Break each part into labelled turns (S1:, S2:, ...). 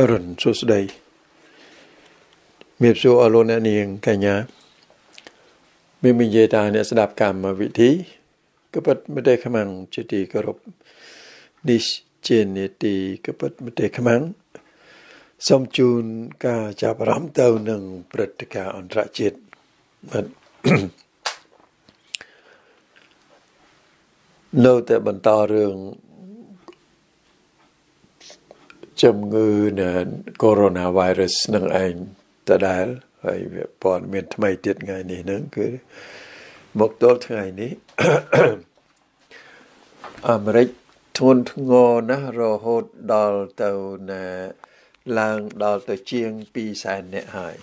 S1: អរុនសួស្តីមៀបសួរអលោកអ្នកនាងកញ្ញាមាននិយាយថាអ្នកស្ដាប់កម្មវិធីក៏ពិតមតិខ្មាំងជាទីគោរពនេះជានេតិក៏ពិតមតិខ្មាំងសូមជូន ការចាប់អារម្មណ៍ទៅនឹងព្រឹត្តិការណ៍អន្តរជាតិបាទនៅតែបន្តរឿងជំងឺកូវីដ -19 នឹងឯងដដែល ហើយវាព័ត៌មាន ថ្មីទៀតថ្ងៃនេះហ្នឹងគឺមកដល់ថ្ងៃនេះអាមេរិកធន់ធ្ងរណាស់រហូតដល់ទៅណាឡើងដល់ទៅជាង200,000នាក់ហើយ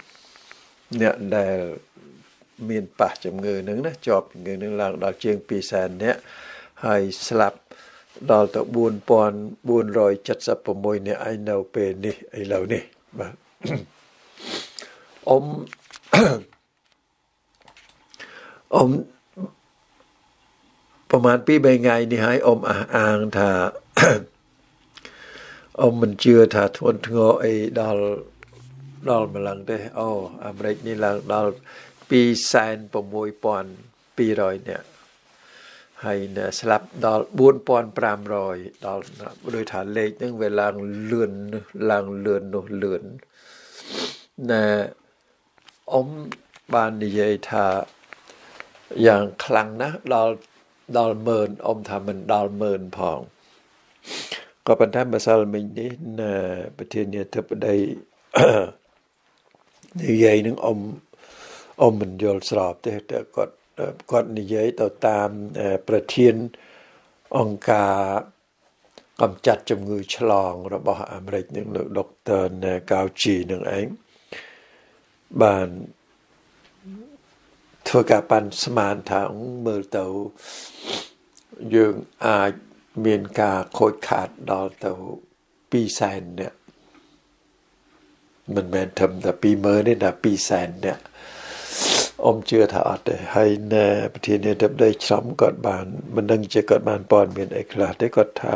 S1: អ្នកដែលមានប៉ះជំងឺហ្នឹង ណាជាប់ជំងឺហ្នឹងឡើងដល់ជាង200,000នាក់ហើយស្លាប់ដល់ទៅ4476នាក់ឯងនៅ ពេលនេះឥឡូវនេះបាទអ៊ំអ៊ំប្រហែលពី3ថ្ងៃនេះហើយអ៊ំអះអាងថាអ៊ំមិនជឿថាធនធ្ងរអីដល់ដល់ម្លឹងទេអូអាមេរិកនេះឡើងដល់26000 200នាក់ให้นะสลับดอลบุญปอนปรามรอยดอลโดยฐานเลขนึงเวลาเลื่อนหลังเลื่อนนเลื่อนนะอมบานดีเยธาอย่างคลังนะดอลดอลเมิน อมทามันดอลเมินพอง ก็ปัญท่านมาสัลมินนี้นะประเทศเนี่ยเทบได้ในใหญ่นึงอมอมมันโยลสลับแต่แต่ก็គាត់និយាយទៅតាមប្រធានអង្គការកំចាត់ជំងឺឆ្លងរបស់អាមេរិកនឹងលោកដុកទ័រកៅជីនឹងឯងបានធ្វើការប៉ាន់ស្មានថាមើលទៅយើងអាចមានការខូចខាតដល់ទៅ200,000នាក់មិនមែនធំតែ20000ទេតែ200,000នាក់អ៊ំជឿថាអត់ទេហើយនៅប្រធានាធិបតីឆ្លំគាត់បានមិនដឹងជាគាត់បានព័ត៌មានអីខ្លះទេគាត់ថា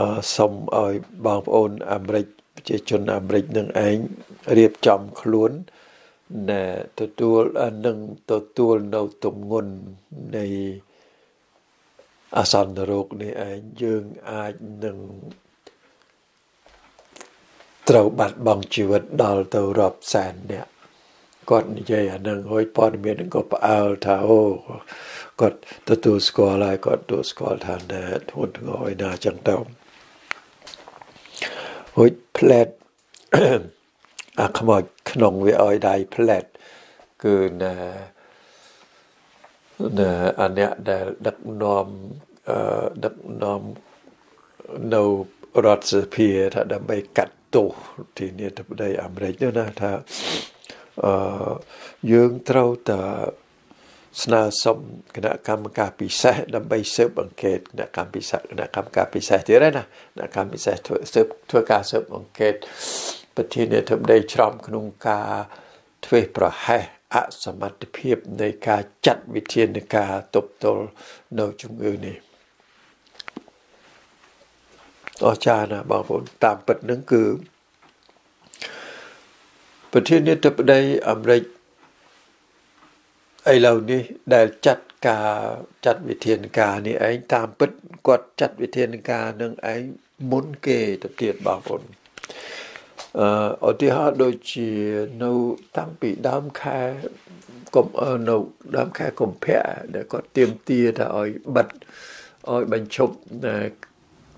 S1: អឺសូមឲ្យបងប្អូនអាមេរិកប្រជាជនអាមេរិកនឹងឯងរៀបចំខ្លួនណែទទួលនឹងទទួលនៅទំនុននៃអាសន្នរោគនេះឯងយើងអាចនឹងត្រូវបាត់បង់ជីវិតដល់ទៅរាប់សែនអ្នកគាត់និយាយអានឹងហើយព័ត៌មាននឹងក៏ផ្អើលថាអូគាត់ទទួលស្គាល់ហើយគាត់ទទួលស្គាល់ថាណែធ្ងន់ធ្ងរហើយណាចឹងទៅហើយផ្លែតអាខ្មោចក្នុងវាឲ្យដៃផ្លែតគឺណែណែអាអ្នកដែលដឹកនាំអឺដឹកនាំនៅរដ្ឋសភាថាដើម្បីកាត់ទោសទីនាយកបដីអាមេរិកនោះណាថាអឺយើងត្រូវតែស្នើសុំគណៈកម្មការពិសេសដើម្បីស៊ើបអង្កេតគណៈកម្មពិសេសគណៈកម្មការពិសេសទៀតណាគណៈកម្មពិសេសធ្វើស៊ើបធ្វើការស៊ើបអង្កេតប្រធានាធិបតីឆ្លំក្នុង ការធ្វេសប្រហែសអសមត្ថភាពនៃការចាត់វិធានការទប់ទល់នៅជំងឺនេះអស្ចារ្យណាបងប្អូនតាមពិតនឹងគឺប្រធានាធិបតីអាមេរិកឥឡូវនេះដែលចាត់ការចាត់វិធានការនេះឯងតាមពិតគាត់ចាត់វិធានការនឹងឯងមុនគេទៅទៀតបងប្អូនអឺឧទាហរណ៍ដូចជានៅតាំងពីដើមខែកុំនៅដើមខែកុម្ភៈដែលគាត់ទៀមទាថាឲ្យបិទឲ្យបញ្ឈប់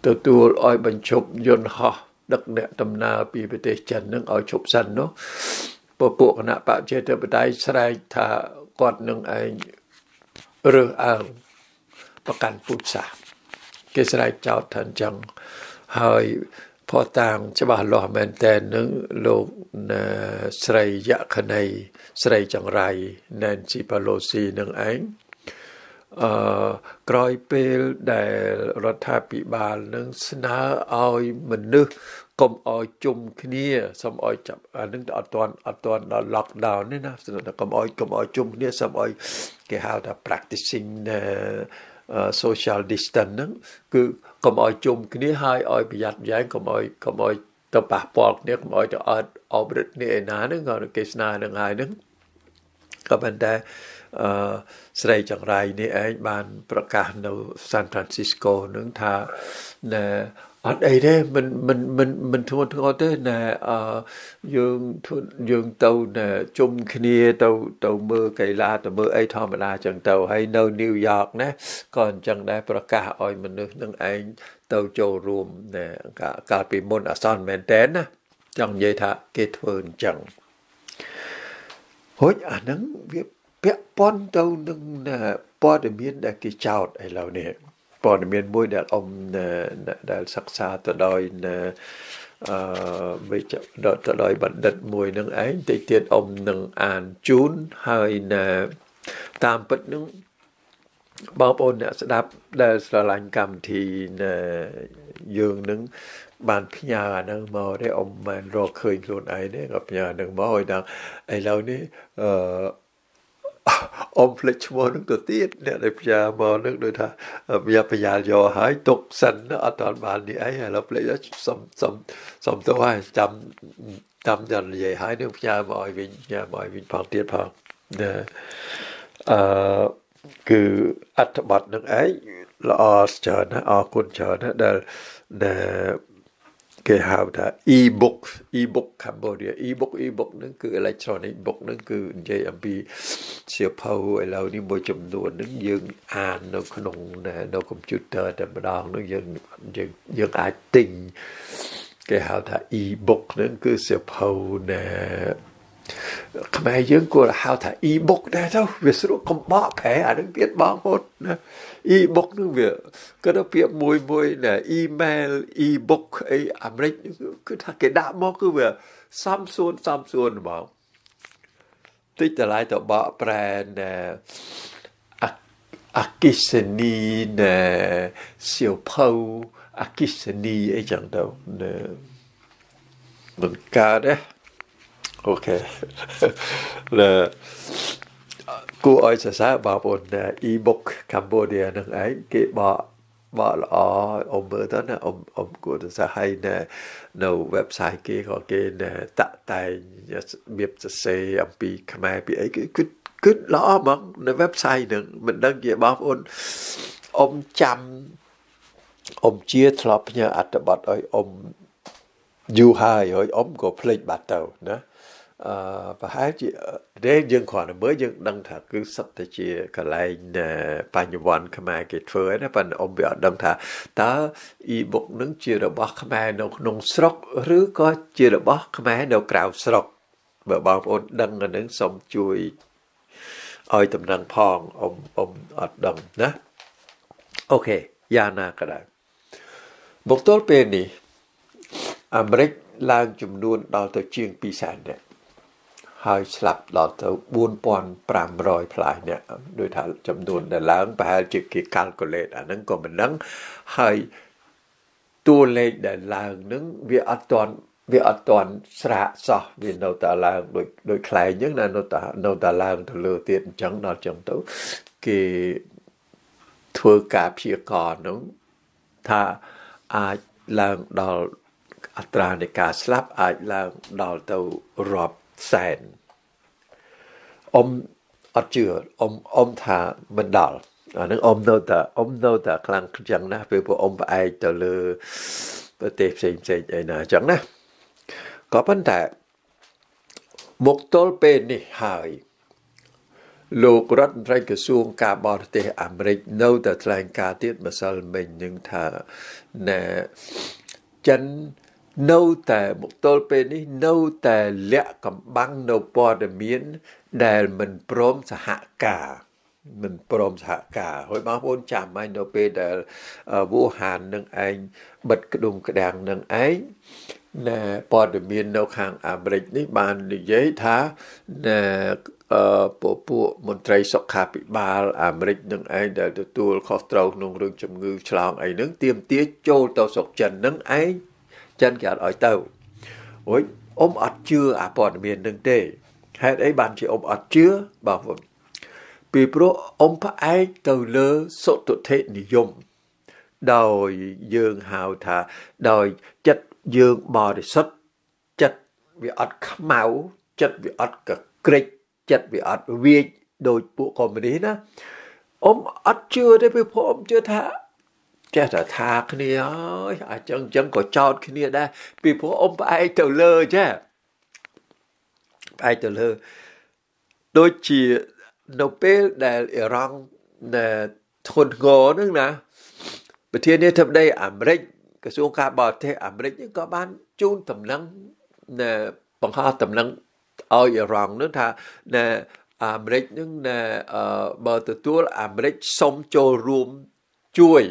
S1: ទទួលឲ្យ បញ្ឈប់យន្តហោះដឹកអ្នកដំណើរពីប្រទេសចិននឹងឲ្យឈប់សិននោះពពួកគណៈបច្ចេកបដិស្រែកថាគាត់នឹងឯងរើសអើងប្រកាន់ពុទ្ធសាសគេស្រែកចោទថាអញ្ចឹងហើយផតាងច្បាស់លាស់មែនតែននឹងលោកស្រីយក្ខណីស្រីចង្រៃ Nancy Pelosi នឹងឯងអឺក្រោយពេលដែលរដ្ឋាភិបាលនឹងស្នើឲ្យមនុស្សកុំឲ្យជុំគ្នាសូមឲ្យចាប់អានឹងអត់ទាន់អត់ទាន់ដល់ lockdown នេះណាកុំឲ្យកុំឲ្យជុំគ្នាសូមឲ្យគេហៅថា practicing social distance ហ្នឹងគឺកុំឲ្យជុំគ្នាហើយឲ្យប្រយ័ត្នប្រយែងកុំឲ្យកុំឲ្យទៅប៉ះពាល់គ្នាកុំឲ្យទៅអត់អបរិទ្ធនេះឯណាហ្នឹងក៏គេស្នើនឹងហើយហ្នឹងក៏ប៉ុន្តែអឺស្រីចង្រៃនេះឯងបាន ប្រកាសនៅសាន់ហ្វ្រាន់ស៊ីស្កូនឹងថាណែអត់អីទេមិនមិនមិនមិនធួធ្ងរទេណែអឺយើងយើងទៅណែជុំគ្នាទៅ ទៅមើលកីឡាទៅមើលអីធម្មតាចឹងទៅហើយនៅញូវយ៉កណាក៏អញ្ចឹងដែរប្រកាសឲ្យមនុស្សនឹងឯងទៅចូលរួមណែកាលពីមុនអសន្នមែនតែនណាចង់និយាយថាគេធ្វើអញ្ចឹងហូចអាហ្នឹងវាពាក់ព័ន្ធទៅនឹងព័ត៌មានដែលគេចោទឥឡូវនេះព័ត៌មានមួយដែលអ៊ំដែលសិក្សាទៅដោយអឺវិជ្ជទៅដោយបណ្ឌិតមួយនឹងឯងតិចទៀតអ៊ំនឹងអានជូនហើយណាតាមពិតនឹងបងប្អូនអ្នកស្ដាប់ដែលស្រឡាញ់កម្មវិធីយើងនឹងបានផ្ញើអានឹងមកទេអ៊ំមិនរកឃើញខ្លួនឯងទេក៏ផ្ញើនឹងមកឲ្យដល់ឥឡូវនេះអឺអមភ្លេចឈ្មោះនឹងទៅទៀតអ្នកដែលផ្ញើមកនឹងដូចថាមានបញ្ញាយកហើយទុកសិនអត់ដល់បាននេះអីហើយឥឡូវភ្លេចសុំសុំសុំទៅហើយចាំតាមដល់និយាយហើយនឹងផ្ញើមកឲ្យវិញផ្ញើមកឲ្យវិញផងទៀតផងអឺគឺអត្ថបទនឹងឯងល្អច្រើនណាស់អរគុណច្រើនណាស់ដែលដែលគេហៅថា e-book e-book Cambodia e-book e-book នឹងគឺ electronic book នឹងគឺនិយាយអំពីសៀវភៅឥឡូវនេះមួយចំនួននឹងយើង អាននៅក្នុងនៅ computer តែម្ដងនឹងយើងយើងយើងអាចទិញគេហៅថា e-book នឹងគឺសៀវភៅណែខ្មែរយើងគួរហៅថា e-book ដែរទៅវាស្រួលកំបកប្រែអានឹងទៀតបងប្អូនណា e-book នឹងវាគាត់ទៅពាក្យមួយមួយណា email e-book អីអាមេរិកគឺថា គេដាក់មកគឺវាសំសួនសំសួនហ្មងតិចតម្លៃទៅបកប្រែណាអកិសនីណាសៀវភៅអកិសនីអីចឹងទៅណាមិនកើតទេអូខេណាគួរឲ្យសរសើរបងប្អូន e-book Cambodia នឹងឯងគេបកបកល្អអ៊ំមើលទៅណាអ៊ំអ៊ំគួរទៅសរហើយនៅនៅ website គេក៏គេតាក់តែងរបៀបសរសេរអំពី ខ្មែរពីអីគឺគឺគឺល្អហ្មងនៅ website នឹងមិនដឹងជាបងប្អូនអ៊ំចាំអ៊ំជាធ្លាប់ផ្ញើអត្ថបទឲ្យអ៊ំយូរហើយហើយអ៊ំក៏ភ្លេចបាត់ទៅណាអឺប្រហែលជាតែយើងគ្រាន់តែមើលយើងដឹងថាគឺសិតតែជាកន្លែងបញ្ញវន្តខ្មែរគេធ្វើណាប៉ុន្តែអ៊ំវាអត់ដឹងថាតើ e-book នឹងជារបស់ខ្មែរនៅ ក្នុងស្រុក ឬក៏ជារបស់ខ្មែរនៅ ក្រៅស្រុក បើបងប្អូនដឹងអានឹងសូមជួយឲ្យតំណែងផងអ៊ំអ៊ំអត់ដឹងណាអូខេយ៉ាងណាក៏ដោយមកទល់ពេលនេះអាមេរិកឡើងចំនួនដល់ទៅ ជាង200,000នាក់ហើយស្លាប់ដល់ទៅ4500ផ្លាយអ្នកដោយថាចំនួនដែលឡើងប្រហែលជាគេ calculate អាហ្នឹងក៏មិនដឹងហើយតួលេខដែលឡើងហ្នឹងវាអត់ទាន់វាអត់ទាន់ស្រាកសោះវានៅតែឡើងដូចដូចខ្លែងអញ្ចឹងណានៅតែនៅតែឡើងទៅលើទៀតអញ្ចឹងដល់អញ្ចឹងទៅគេធ្វើការព្យាករណ៍ហ្នឹងថាអាចឡើងដល់អត្រានៃការស្លាប់អាចឡើងដល់ទៅរាប់សែនអ៊ំអត់ជឿអ៊ំអ៊ំថាមិនដល់អានឹងអ៊ំនៅតែអ៊ំនៅតែខ្លាំងចឹងណាពេលពួកអ៊ំផ្អែកទៅលើ ប្រទេសផ្សេងផ្សេងឯណាចឹងណាក៏ប៉ុន្តែមកទល់ពេលនេះហើយលោករដ្ឋមន្ត្រីក្រសួងការបរទេសអាមេរិកនៅតែថ្លែងការទៀតម្សិលមិញនឹងថាណែចិននៅតែមកទល់ពេលនេះនៅតែលាក់កំបាំងនៅព័ត៌មាន ដែលមិនព្រមសហការ មិន ព្រមសហការហើយបងប្អូនចាំឯងនៅពេលដែលវូហាននឹងឯងបិទក្ដុំក្ដាំងនឹងឯងណែព័ត៌មាននៅខាងអាមេរិកនេះបាននិយាយថាណែអឺពពួកមន្ត្រីសុខាភិបាលអាមេរិកនឹងឯងដែលទទួលខុសត្រូវក្នុងរឿងជំងឺ ឆ្លងអីហ្នឹងទៀមទាចូលទៅសុកចិននឹងឯងចិនគេអត់ឲ្យទៅរួចអ៊ំអត់ជឿអាព័ត៌មាននឹងទេហេតុអីបានជាអ៊ំអត់ជឿបងប្អូនពីព្រោះអ៊ំផ្អែកទៅលើសុទុតិនិយមដោយយើងហៅថា ដោយចិត្តយើងបរិសុទ្ធចិត្តវាអត់ខ្មៅចិត្តវាអត់កក្រិចចិត្តវាអត់វាចដោយពួកកុម្មុយនីសណាអ៊ំអត់ជឿទេពីព្រោះអ៊ំជឿថាចេះតែថាគ្នាអើយអញ្ចឹងអញ្ចឹងក៏ចោតគ្នាដែរពីព្រោះអ៊ំផ្អែកទៅលើចេះផ្អែកទៅលើដូចជានៅពេលដែលអ៊ីរ៉ង់ដែលធនងនឹងណាប្រធានាធិបតីអាមេរិកក្រសួងការបរទេសអាមេរិកក៏បានជូនតំណែងបង្ហោះតំណែងឲ្យអ៊ីរ៉ង់នឹងថាណាអាមេរិកនឹងណាបើទទួលអាមេរិកសុំចូលរួមជួយ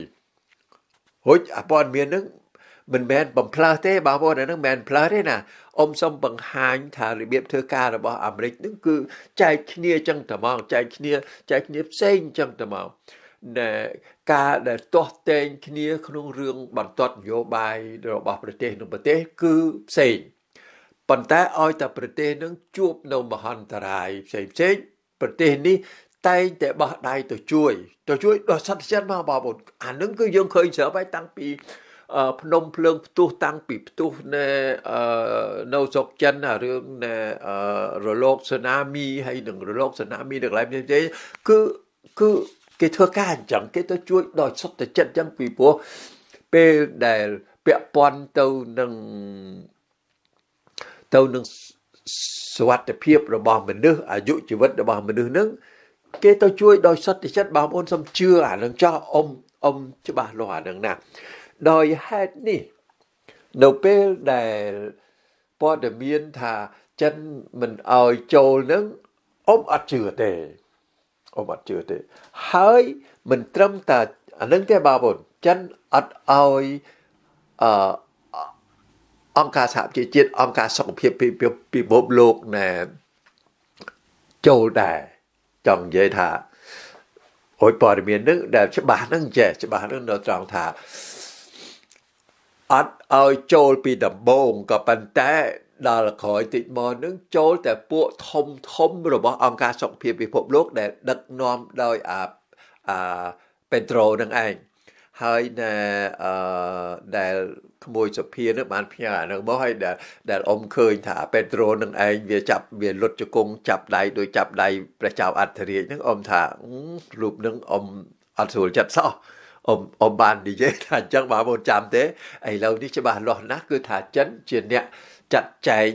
S1: ហុចអពតមាននឹងមិនមែនបំផ្លើសទេបងប្អូនអានឹងមិនមែនផ្លើសទេណាអ៊ំសូមបង្ហាញថារបៀបធ្វើការរបស់អាមេរិកនឹងគឺចែកគ្នាចឹងតែមកចែកគ្នាចែកគ្នាផ្សេងចឹងតែមកដែលការដែលទាស់តែងគ្នាក្នុងរឿង បន្ទាត់នយោបាយរបស់ ប្រទេសនឹងប្រទេសគឺផ្សេងប៉ុន្តែឲ្យតែប្រទេសនឹងជួបនៅមហន្តរាយផ្សេងផ្សេងប្រទេសនេះតែងតែបោះដៃទៅជួយ ទៅជួយដល់សន្តិចិត្តមកបងប្អូនអានឹងគឺយើងឃើញច្រើនហើយតាំងពីភ្នំភ្លើងផ្ទុះតាំងពីផ្ទុះនៅនៅសុកចិនរឿងរលកស៊ូណាមីហើយនឹងរលកស៊ូណាមីទាំងឡាយផ្សេងៗគឺគឺគេធ្វើការអញ្ចឹងគេទៅជួយដោយសុទ្ធចិត្តអញ្ចឹងពីព្រោះពេលដែលពាក់ព័ន្ធទៅនឹងទៅនឹងសុខភាពរបស់មនុស្សអាយុជីវិតរបស់មនុស្សនឹងគេទៅជួយដោយសន្តិចិត្តបងប្អូនសូមជឿអានឹងចោះអ៊ំអ៊ំច្បាស់លាស់អានឹងណាដោយហេតុនេះនៅពេលដែលព័ត៌មានថាចិនមិនអោយចូលនឹងអ៊ំអត់ជឿទេអ៊ំអត់ជឿទេ ហើយមិនត្រឹមតែអានឹងទេបងប្អូនចិនអត់អោយអឺអង្គការសហប្រជាជាតិអង្គការសុខភាពពិភពលោកណែចូលដែរចង់និយាយថាអុយព័ត៌មាននឹងដែលច្បាស់នឹងចេះច្បាស់នឹងនៅត្រង់ថាអត់ឲ្យចូលពីដំបងក៏ប៉ុន្តែដល់ក្រោយតិចមកនឹងចូលតែពួកធំធំរបស់ អង្គការសុខភាពពិភពលោក ដែលដឹកនាំដោយអាអាពេត្រូនឹងឯងហើយណែអឺដែលក្មួយសភានឹងបានផ្ញើអានឹងមកឲ្យដែលដែលអ៊ំឃើញថាពេត្រូនឹងឯងវាចាប់វាលុតជង្គង់ចាប់ដៃដោយចាប់ដៃព្រះចៅអធិរាជនឹងអ៊ំថារូបនឹងអ៊ំអត់ស្រួលចិត្តសោះអ៊ំអ៊ំបាននិយាយថាអញ្ចឹងបងប្អូនចាំ ទេឥឡូវនេះច្បាស់លាស់ណាស់គឺថាចិនជាអ្នកចាត់ចែង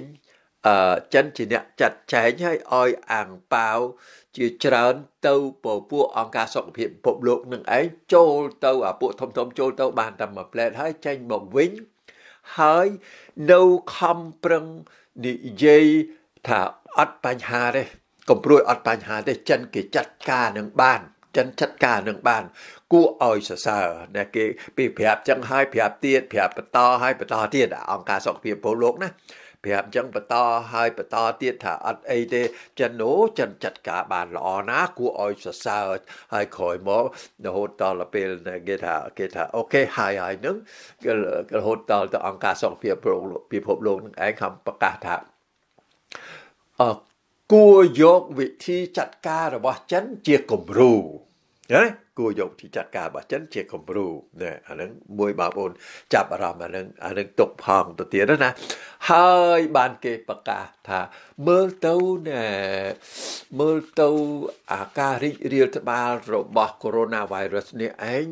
S1: អឺចិនជាអ្នកចាត់ចែងឲ្យឲ្យអាំងប៉ាវជាច្រើន ទៅពពួកអង្គការសុខភាពពិភពលោកនឹងឯងចូលទៅអាពួកធំធំចូល ទៅបានតែមួយផ្លែតហើយចេញមកវិញហើយនៅខំប្រឹងនិយាយថាអត់បញ្ហាទេកំព្រួយអត់បញ្ហាទេ ចិន គេចាត់ការនឹងបានចិនចាត់ការនឹងបាន គួរឲ្យសរសើរណាគេពីប្រាប់ចឹងហើយប្រាប់ទៀតប្រាប់បន្តហើយបន្តទៀតអង្គការសុខភាពពិភពលោកណាប្រាប់អញ្ចឹងបន្តហើយបន្តទៀតថាអត់អីទេចិនអូចិនចាត់ការ បានល្អណាគួរឲ្យសរសើរហើយក្រោយមករហូតដល់ពេលគេថាគេថាអូខេហើយហើយនឹងរហូតដល់ទៅអង្គការសុខភាពពិភពលោកនឹងឯងខំប្រកាសថាអគួរយកវិធីចាត់ការរបស់ចិនជាគំរូណាគួរយកទីចាត់ការរបស់ចិនជាគំរូណាអាហ្នឹងមួយបងប្អូន ចាប់អារម្មណ៍អាហ្នឹងអាហ្នឹងຕົកផងទៅទៀតណា ហើយបានគេប្រកាសថាមើលទៅណែមើលទៅអាការរីករាលដាលរបស់ Coronavirus នេះឯង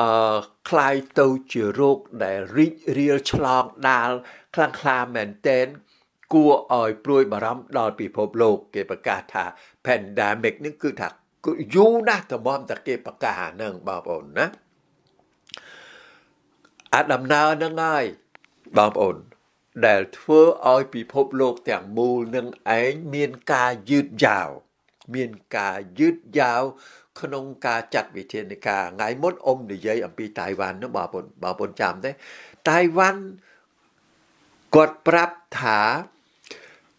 S1: អឺคล้ายទៅជាโรคដែលរីករាលឆ្លងដាលខ្លាំងខ្លាមែនតែនគួរឲ្យព្រួយបារម្ភដល់ពិភពលោកគេប្រកាសថា pandemic នឹងគឺថាយូរណាស់តំមតាគេប្រកាសអានឹងបងប្អូនណាអាដំណើរនឹងហើយបងប្អូន ដែលធ្វើឲ្យពិភពលោកទាំងមូលនឹងឯងមានការយឺតយ៉ាវមានការយឺតយ៉ាវក្នុងការចាត់វិធានការថ្ងៃមុនអ៊ំនិយាយអំពីតៃវ៉ាន់នោះបងប្អូនបងប្អូនចាំទេតៃវ៉ាន់គាត់ប្រាប់ថា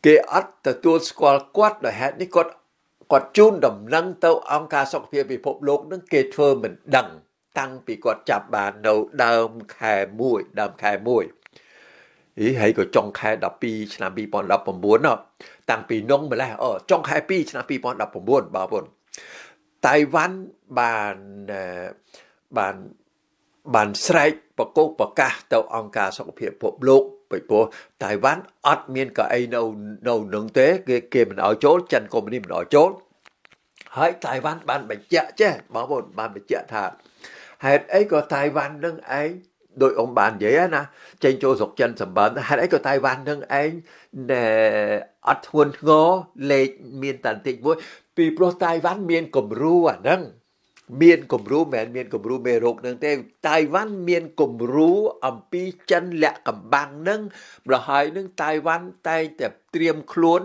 S1: គេអត់ទទួលស្គាល់គាត់ដោយហេតុនេះគាត់គាត់ជូនដំណឹងទៅអង្គការសុខភាពពិភពលោកនឹងគេធ្វើមិន ដឹង តាំងពីគាត់ចាប់បាននៅដើមខែ1ដើមខែ1អីហើយក៏ចុងខែ12ឆ្នាំ2019ណោះតាំងពីនងម្លេះអូចុងខែ2ឆ្នាំ2019បងប្អូនតៃវ៉ាន់បានបានបានស្រែកបកោកប្រកាស ទៅអង្គការសុខភាពពិភពលោកពីព្រោះតៃវ៉ាន់អត់មានកៅអីនៅនៅ នឹងទេ គេគេមិនឲ្យចូល ចិនកុំនេះមិនឲ្យចូលហើយតៃវ៉ាន់បានបញ្ជាក់ចេះបងប្អូនបានបញ្ជាក់ថាហេតុអីក៏តៃវ៉ាន់នឹងឯងដោយអង្គបាននិយាយណាចេញចូលស្រុកចិនសម្បានហេតុអីក៏តៃវ៉ាន់នឹងឯងអត់ធ្ងន់ធ្ងរលេខមានតន្តិចមួយ ពីព្រោះតៃវ៉ាន់មានគំរូអាហ្នឹងមានគំរូមិនមានគំរូមេរោគនឹងទេតៃវ៉ាន់មានគំរូអំពីចិនលាក់កំបាំងនឹងប្រហើយនឹងតៃវ៉ាន់តែងតែត្រៀមខ្លួន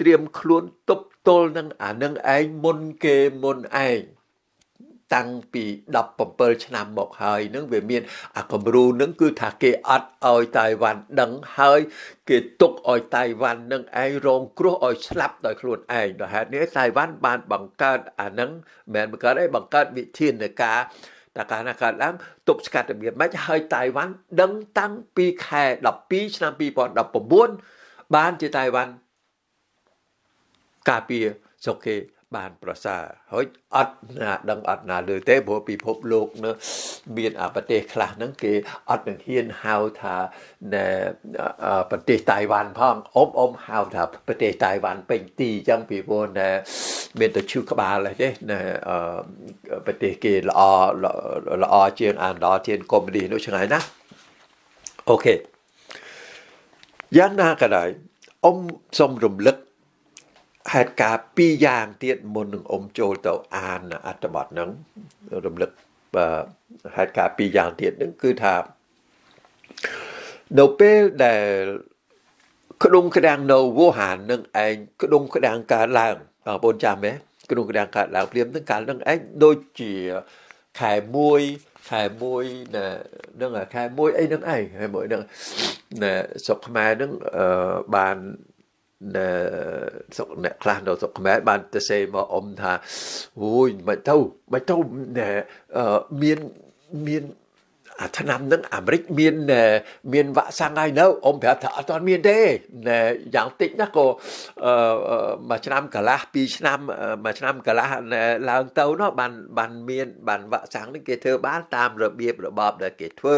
S1: ត្រៀមខ្លួនទប់ទល់នឹងអានឹងឯងមុនគេមុនឯងតាំងពី17ឆ្នាំមកហើយនឹងវាមានអាគំរូនឹងគឺថាគេអត់ឲ្យតៃវ៉ាន់ដឹងហើយ គេ ទុកឲ្យតៃវ៉ាន់នឹងឯងរងគ្រោះឲ្យស្លាប់ដោយខ្លួនឯងដោយហេតុនេះតៃវ៉ាន់បានបង្កើតអានឹងមិនបង្កើតឯងបង្កើតវិធានការតើកាលណាកើតឡើងទប់ស្កាត់របៀបម៉េចហើយតៃវ៉ាន់ដឹងតាំងពីខែ12ឆ្នាំ2019បានជាតៃវ៉ាន់ការពារស្រុកគេបានប្រសើរហើយអត់ណាដឹងអត់ណា លើទេព្រោះពិភពលោកនោះមានប្រទេសខ្លះហ្នឹងគេអត់នឹងហ៊ានហៅថាណែប្រទេសតៃវ៉ាន់ផងអ៊ំអ៊ំហៅថាប្រទេសតៃវ៉ាន់ពេញទីអញ្ចឹងពីព្រោះណែមានតែឈឺក្បាលទេណែប្រទេសគេល្អល្អជាងអានដល់ជាងកុំនេះនោះឆ្ងាយណាអូខេយ៉ាងណាក៏ដោយអ៊ំសូមរំលឹកហេតុការពីរយ៉ាងទៀតមុននឹងអ៊ំចូលទៅអានអត្ថបទហ្នឹងរំលឹកហេតុការពីរយ៉ាងទៀតហ្នឹងគឺថានៅពេលដែលក្តុងក្តាំងនៅវូហាននឹងឯងក្តុងក្តាំងកើតឡើងបងប្អូនចាំទេក្តុងក្តាំងកើតឡើងភ្លាមនឹងកាលនឹងឯងដូចជាខែ1ខែ1ណានឹងខែ1អីនឹងឯងខែ1នឹងណាស្រុកខ្មែរនឹងបាននៅសុកអ្នកខ្លះនៅសុកខ្មែរបាន ទៅសេមកអ៊ំថាអូយមិនទៅមិនទៅមានមានអាឆ្នាំនឹងអាមេរិកមាន មានវ៉ាក់សាំងហើយនៅអ៊ំប្រាប់ថាអត់ទាន់មានទេយ៉ាងតិចណាក៏មួយឆ្នាំកន្លះពីរឆ្នាំមួយឆ្នាំកន្លះឡើងទៅនោះបានបានមាន បានវ៉ាក់សាំងនេះគេធ្វើបានតាមរបៀបរបបដែលគេធ្វើ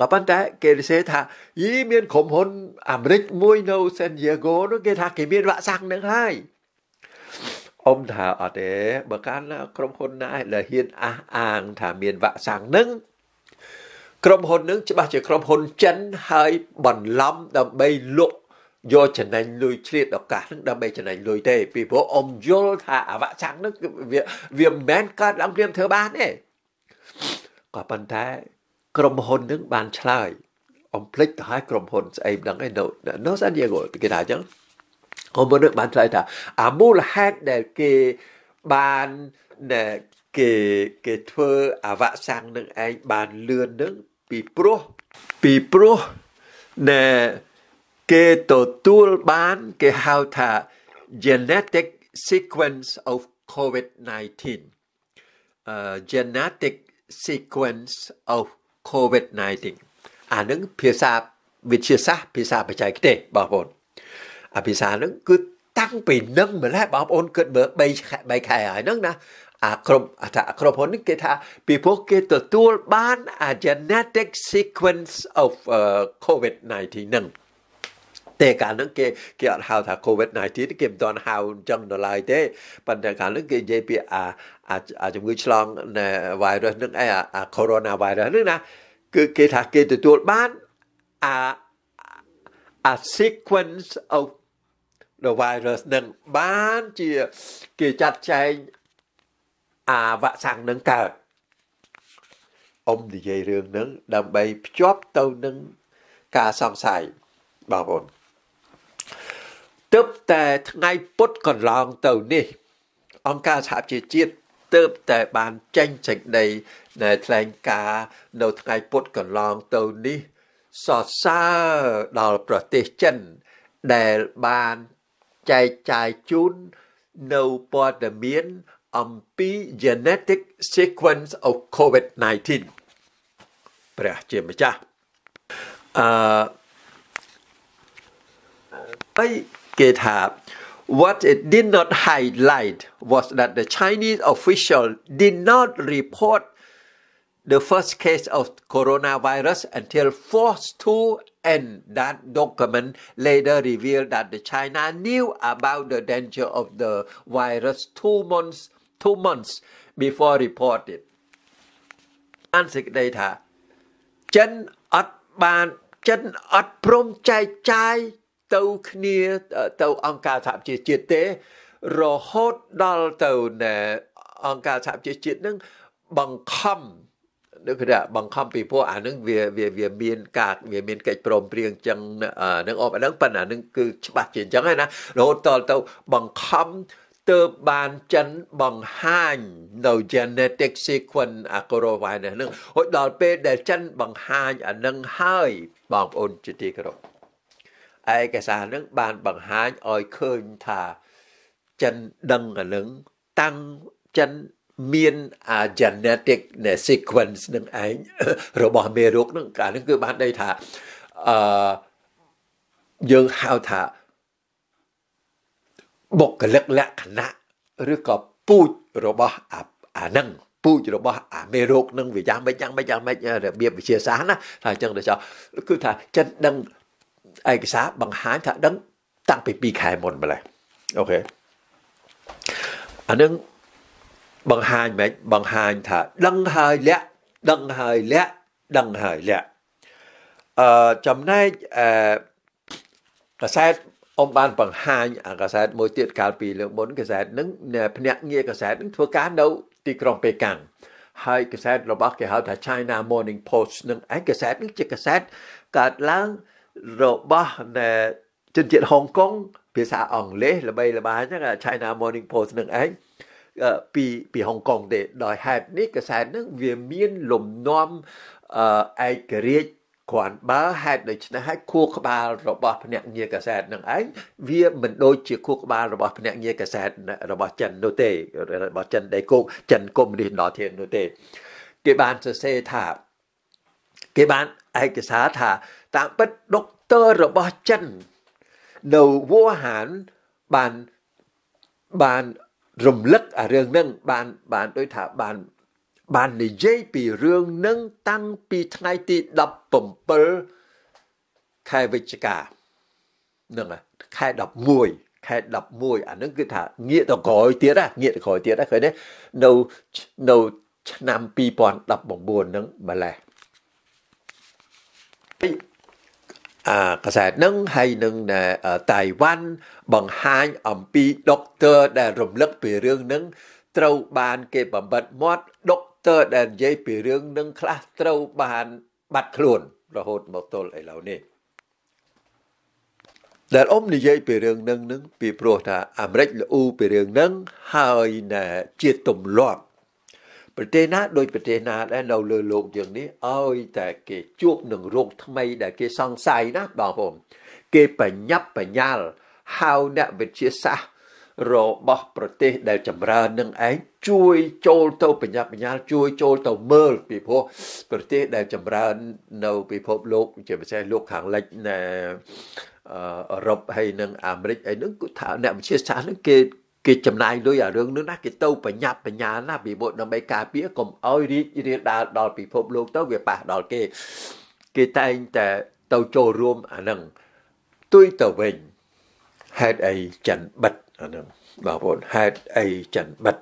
S1: ក៏ប៉ុន្តែ គេសេថាយីមានក្រុមហ៊ុន អាមេរិកមួយនៅ San Diego នោះគេថាគេមានវ៉ាក់សាំងនឹងហើយអ៊ំថាអត់ទេបើកាលណាក្រុមហ៊ុនណាដែលហ៊ានអះអាងថាមានវ៉ាក់សាំងនឹងក្រុមហ៊ុននឹងច្បាស់ជាក្រុមហ៊ុនចិនហើយបន្លំដើម្បីលក់យកចំណេញលុយឆ្លៀតឱកាសនឹងដើម្បីចំណេញលុយទេ ពីព្រោះអ៊ំយល់ថាអវៈចាំងនឹងវាវាមិនមែនកើតឡើងព្រាមធ្វើបានទេក៏ប៉ុន្តែក្រុមហ៊ុននឹងបានឆ្លើយអំភ្លេចទៅឲ្យក្រុមហ៊ុនស្អីម្ដងឯនោះនោះសានយេគេថាអញ្ចឹងក្រុមហ៊ុននឹងបានឆ្លើយថាអាមូលហេតុដែលគេបានគេគេធ្វើអវសាំងនឹងឯងបានលឿននឹងពីព្រោះពីព្រោះដែលគេទទួលបានគេហៅថា genetic sequence of COVID-19 uh genetic sequence of COVID-19 អានឹងភាសាវិទ្យាសាស្ត្រភាសាបច្ចេកទេសបងប្អូនអាភាសានឹងគឺតាំងពីនឹងម្លេះបងប្អូនគិតមើល3ខែ3ខែហើយហ្នឹងណា អាក្រុមអាថាក្រុមហ៊ុននេះគេថា ពីព្រោះគេទទួល បាន a genetic sequence of uh, COVID-19 ហ្នឹងតែកាលហ្នឹងគេគេអត់ហៅថា COVID-19 គេមិនទាន់ហៅអញ្ចឹងដល់ឡើយទេប៉ុន្តែកាលហ្នឹងគេនិយាយពាក្យអាអាជំងឺឆ្លង virus ហ្នឹងឯអា corona virus ហ្នឹងណាគឺគេថាគេទទួលបានអា a sequence of the virus នឹងបានជាគេចាត់ចែងអាវ៉ាក់សាំងនឹងកើតអ៊ំនិយាយរឿងនឹងដើម្បីភ្ជាប់ទៅនឹងការសង្ស័យបងប្អូនទើបតែថ្ងៃពុទ្ធកន្លងទៅនេះ អង្គការសហប្រជាជាតិទើបតែបានចេញសេចក្តីដែលថ្លែងការណ៍នៅថ្ងៃពុទ្ធកន្លងទៅនេះសរសើរដល់ប្រទេសចិន ដែលបានចែកចាយជូននៅព័ត៌មានអំពី genetic sequence of COVID-19 ព្រះជាម្ចាស់អឺបី GitHub. What it did not highlight was that the Chinese official did not report the first case of coronavirus until forced to and that document later revealed that the China knew about the danger of the virus two months two months before reported. Transit data Chai. ទៅគ្នាទៅអង្គការសហប្រជាជាតិទេរហូតដល់ទៅណែអង្គការសហប្រជាជាតិនឹងបង្ខំដូចគេថាបង្ខំពីពួកអានឹងវាវាវាមានការវាមានកិច្ចព្រមព្រៀងចឹងនឹងអបអដឹងប៉ុន្តែនឹងគឺច្បាស់ជាអញ្ចឹងហើយណារហូតតទៅបង្ខំទៅបានចិនបង្ហាញនៅ genetic sequence អាកូរ៉ូវ៉ៃនេះនឹងហូចដល់ពេលដែលចិនបង្ហាញអានឹងហើយបងប្អូនជាទីគោរពឯកសារនឹងបានបង្ហាញឲ្យឃើញថាចិនដឹងអានឹងតាំងចិនមានអា genetic sequence នឹងឯងរបស់មេរោគនឹងកាលនេះគឺបានន័យថាអឺយើងហៅថាបុគ្គលិកលក្ខណៈឬក៏ពូជរបស់ អានឹងពូជរបស់អាមេរោគនឹងវាយ៉ាងម៉េចយ៉ាងម៉េចយ៉ាងម៉េចរបៀបវិទ្យាសាស្ត្រណាថាអញ្ចឹងដូចគឺថាចិនដឹងឯកសារបង្ហាញថាដឹងតាំងពី2ខែមុនម្លេះអូខេអានឹងបង្ហាញមិនបង្ហាញថាដឹងហើយលាក់ដឹងហើយលាក់ដឹងហើយលាក់អឺចំណែកអឺកសែតអមបានបង្ហាញអាកសែតមួយទៀតកាលពីលើមុនកសែតនឹងភ្នាក់ងារកសែតនឹងធ្វើការនៅទីក្រុងប៉េកាំងហើយកសែតរបស់គេហៅថា China Morning Post នឹងឯងកសែតនេះជាកសែតកើតឡើងរបស់នៃជនជាតិហុងកុងភាសាអង់គ្លេសល្បីល្បាញហ្នឹង China Morning Post នឹងឯងពីពីហុងកុងទេដោយហេតុនេះកសែតនឹងវាមានលំនាំឯករាជ្យគ្រាន់បើហេតុដូច្នេះហើយខួរក្បាលរបស់ភ្នាក់ងារកសែតនឹងឯងវាមិនដូចជាខួរក្បាលរបស់ភ្នាក់ងារកសែតរបស់ចិននោះទេ របស់ចិនដៃគោកចិនកុំនេះដល់ធាននោះទេ គេបានសរសេរថា គេបានឯកសារថាតាមពិតដុកទ័ររបស់ចិននៅវូហានបានបានរំលឹកអារឿងហ្នឹងបានបានដូចថាបានបាននិយាយពីរឿងនឹងតាំងពីថ្ងៃទី17ខែវិច្ឆិកាហ្នឹងខែ11ខែ11អាហ្នឹងគឺថាងាកទៅក្រោយទៀតណាងាកទៅក្រោយទៀតណាឃើញទេនៅនៅឆ្នាំ2019ហ្នឹងម្លេះកសែតនឹងហើយនឹងតៃវ៉ាន់បង្ហាញអំពីដុកទ័រដែលរំលឹកពីរឿងនឹងត្រូវបានគេបំបិតមាត់ដុកទ័រដែលនិយាយពីរឿងនឹងខ្លះត្រូវបានបាត់ខ្លួនរហូតមកទល់ឥឡូវនេះដែលអ៊ំនិយាយពីរឿងនឹងនឹងពីព្រោះថាអាមេរិកល្អូពីរឿងនឹងហើយណែជាទម្លាប់ប្រទេសណាដូចប្រទេសណាដែរនៅលើโลกយើងនេះឲ្យតែគេជួបនឹងរោគថ្មីដែល គេសង្ស័យណាបងប្អូនគេប្រញាប់ប្រញាល់ហៅអ្នកវិទ្យាសាស្ត្ររបស់ប្រទេសដែលចម្រើននឹងឯងជួយ ចូលទៅបញ្ញាបញ្ញាជួយ ចូលទៅមើលពីព្រោះប្រទេសដែលចម្រើន នៅពិភពលោកជាពិសេសលោកខាងលិចណែអឺអឺរ៉ុបហើយនិងអាមេរិកអីហ្នឹងគឺថាអ្នកវិទ្យាសាស្ត្រហ្នឹងគេគេចំណាយលុយអារឿងនោះណាគេទៅប្រញាប់បញ្ញាណាពីមុខដើម្បីការពារកុំឲ្យរីករាលដាលដល់ពិភពលោកទៅវាប៉ះដល់គេគេតែងតែទៅចូលរួមអានឹងទុយទៅវិញហេតុអីចិនបិទអានឹងបងប្អូនហេតុអីចិនបិទ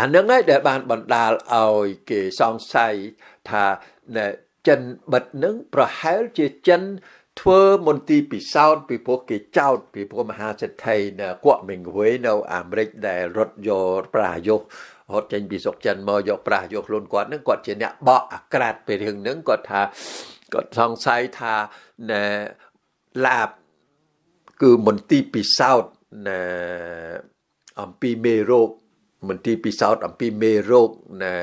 S1: អានឹងឯងដែលបានបណ្ដាលឲ្យគេសង្ស័យថាចិនបិទនឹង ប្រហែលជាចិនបធ្វើមន្ទីរពិសោធន៍ពីព្រោះគេចោត ពីព្រោះមហាសេដ្ឋីនៅកក់មិញហ៊ុយនៅ អាមេរិកដែលរត់យកប្រាយុរត់ចេញពីសុកចិនមកយកប្រាសយកខ្លួនគាត់នឹងគាត់ជាអ្នកបកអាក្រាតពេលរឿងនឹងគាត់ថាគាត់សង្ស័យថាណែឡាប គឺមន្ទីរពិសោធន៍ណែអំពីមេរោគមន្ទីរពិសោធន៍អំពីមេរោគណែ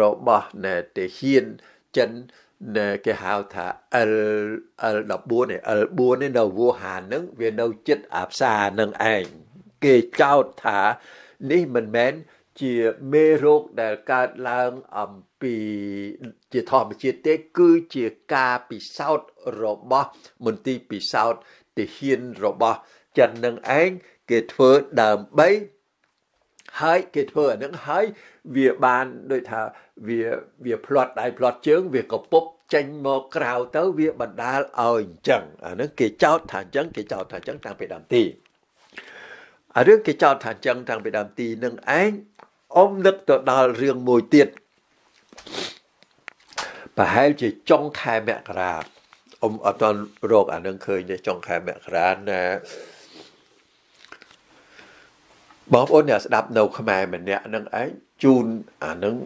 S1: របស់ណែទាហានចិនដែលគេហៅថា L L14 នេះ L4 នេះនៅវូហាននឹងវានៅចិត្តអាផ្សារនឹងឯងគេចោទថា នេះមិនមែនជាមេរោគដែលកើតឡើងអំពី ជាធម្មជាតិទេគឺជាការពិសោធន៍របស់មន្ទីរពិសោធន៍ទាហានរបស់ចិននឹងឯងគេធ្វើដើម្បីហើយគេធ្វើអានឹងហើយវាបានដូចថាវាវាផ្្លត់ដៃផ្្លត់ជើង វាកពប់ចេញមកក្រៅទៅវាបណ្ដាលឲ្យអញ្ចឹងអានឹងគេចោទថាអញ្ចឹងគេចោទថាអញ្ចឹងតាំងពីដើមទីអារឿងគេចោទថាអញ្ចឹងតាំងពីដើមទីនឹងឯងអមនឹកទៅដល់រឿងមួយទៀតប្រហែលជាចុងខែមករាអមអត់ទាន់រកអានឹងឃើញទេចុងខែមករាណាបងប្អូនអ្នកស្ដាប់នៅ ខ្មែរម្នាក់នឹងឯងជូនអានឹង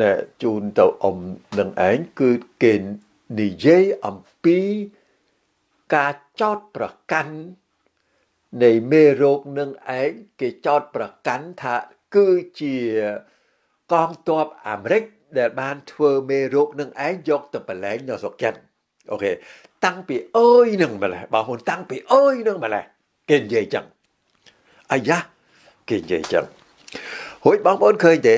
S1: ណែជូនទៅអ៊ំនឹងឯងគឺគេនិយាយអំពី ការចោតប្រកាន់នៃមេរោគនឹងឯងគេចោតប្រកាន់ថាគឺជាកងទ័ពអាមេរិក ដែល បាន ធ្វើមេរោគនឹងឯងយក ទៅប្រឡែងនៅស្រុកចិនអូខេតាំងពីអើយនឹងម្លេះបងប្អូនតាំងពីអើយនឹងម្លេះគេនិយាយចឹងអាយ៉ាគេនិយាយចឹងហួយបងប្អូនឃើញទេ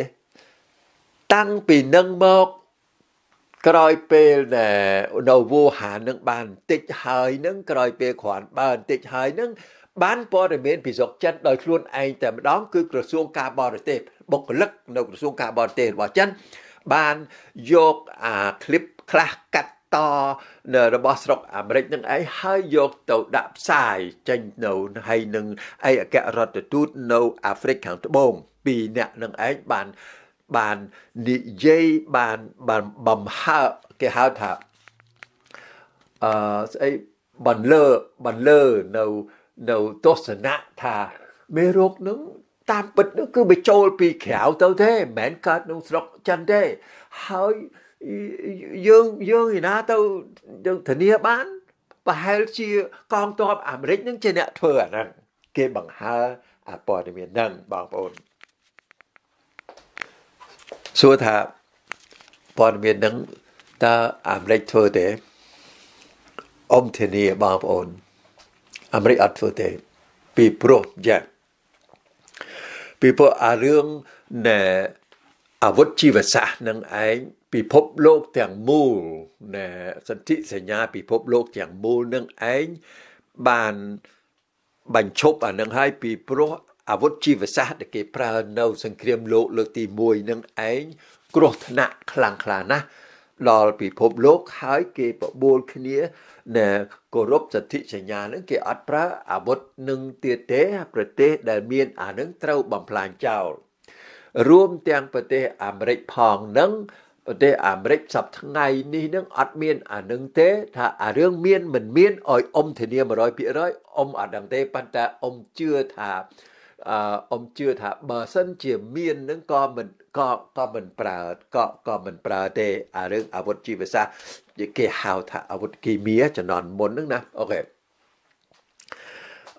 S1: តាំងពីនឹងមកក្រោយពេលដែលនៅវូហាននឹងបានតិចហើយនឹងក្រោយពេលគ្រាន់បានតិចហើយនឹង បានព័ត៌មានពីស្រុកចិនដោយខ្លួនឯងតែម្ដងគឺ ក្រសួងការបរទេសបុគ្គលិកនៅក្រសួងការបរទេសរបស់ចិនបានយកអាคลิปខ្លះកាត់តរបស់ស្រុកអាមេរិកនឹងឯងហើយយក ទៅដាក់ផ្សាយចេញនៅហើយនឹងឯកអគ្គរដ្ឋទូតនៅអាហ្វ្រិកខាងត្បូងពីរអ្នកនឹងឯងបានបាននិយាយបានបានបំហើគេហៅថាអឺស្អីបន្លឺបន្លឺនៅនៅទស្សនៈថាមេរោគនឹង តាមពិតនោះគឺវាចូលពីក្រៅទៅទេមិនមែនកើតក្នុងស្រុកចិនទេហើយយើងយើងឯណាទៅយើងធានាបានប្រហែលជាកងទ័ពអាមេរិកនឹងជាអ្នកធ្វើអាហ្នឹងគេបង្ហើអាព័ត៌មានហ្នឹងបងប្អូនសួរថាព័ត៌មាននឹងតើអាមេរិកធ្វើទេអមធានីបងប្អូនអាមេរិកអត់ធ្វើទេ ពីព្រោះយ៉ាងពីព្រោះអារឿងនៃអាវុធជីវសាស្ត្រនឹងឯងពិភពលោកទាំងមូលនៃសន្ធិសញ្ញាពិភពលោក ទាំងមូលនឹងឯងបានបញ្ឈប់អានឹងហើយពីព្រោះអាវុធជីវសាស្ត្រដែលគេប្រើនៅសង្គ្រាមលោកលើកទី1នឹងឯងគ្រោះថ្នាក់ខ្លាំងខ្លាណាស់ដល់ពិភពលោកហើយគេបបួលគ្នាណែគោរពសិទ្ធិសញ្ញានឹងគេអត់ប្រើអាវុធនឹងទៀតទេ ប្រទេសដែលមានអានឹងត្រូវបំផ្លាញចោលរួមទាំងប្រទេសអាមេរិកផងនឹងប្រទេសអាមេរិកសប្ថ្ងៃនេះនឹងអត់មានអានឹងទេថាអារឿងមានមិនមានឲ្យអ៊ំធានា100%អ៊ំអត់ដឹងទេប៉ុន្តែអ៊ំជឿថាអ៊ំជឿថាបើសិនជាមាននឹងក៏មិនក៏ក៏មិនប្រើក៏ក៏មិនប្រើទេអារឿងអាវុធជីវសាស្ត្រគេហៅថាអាវុធគីមីចំនួនមុនហ្នឹងណាអូខេ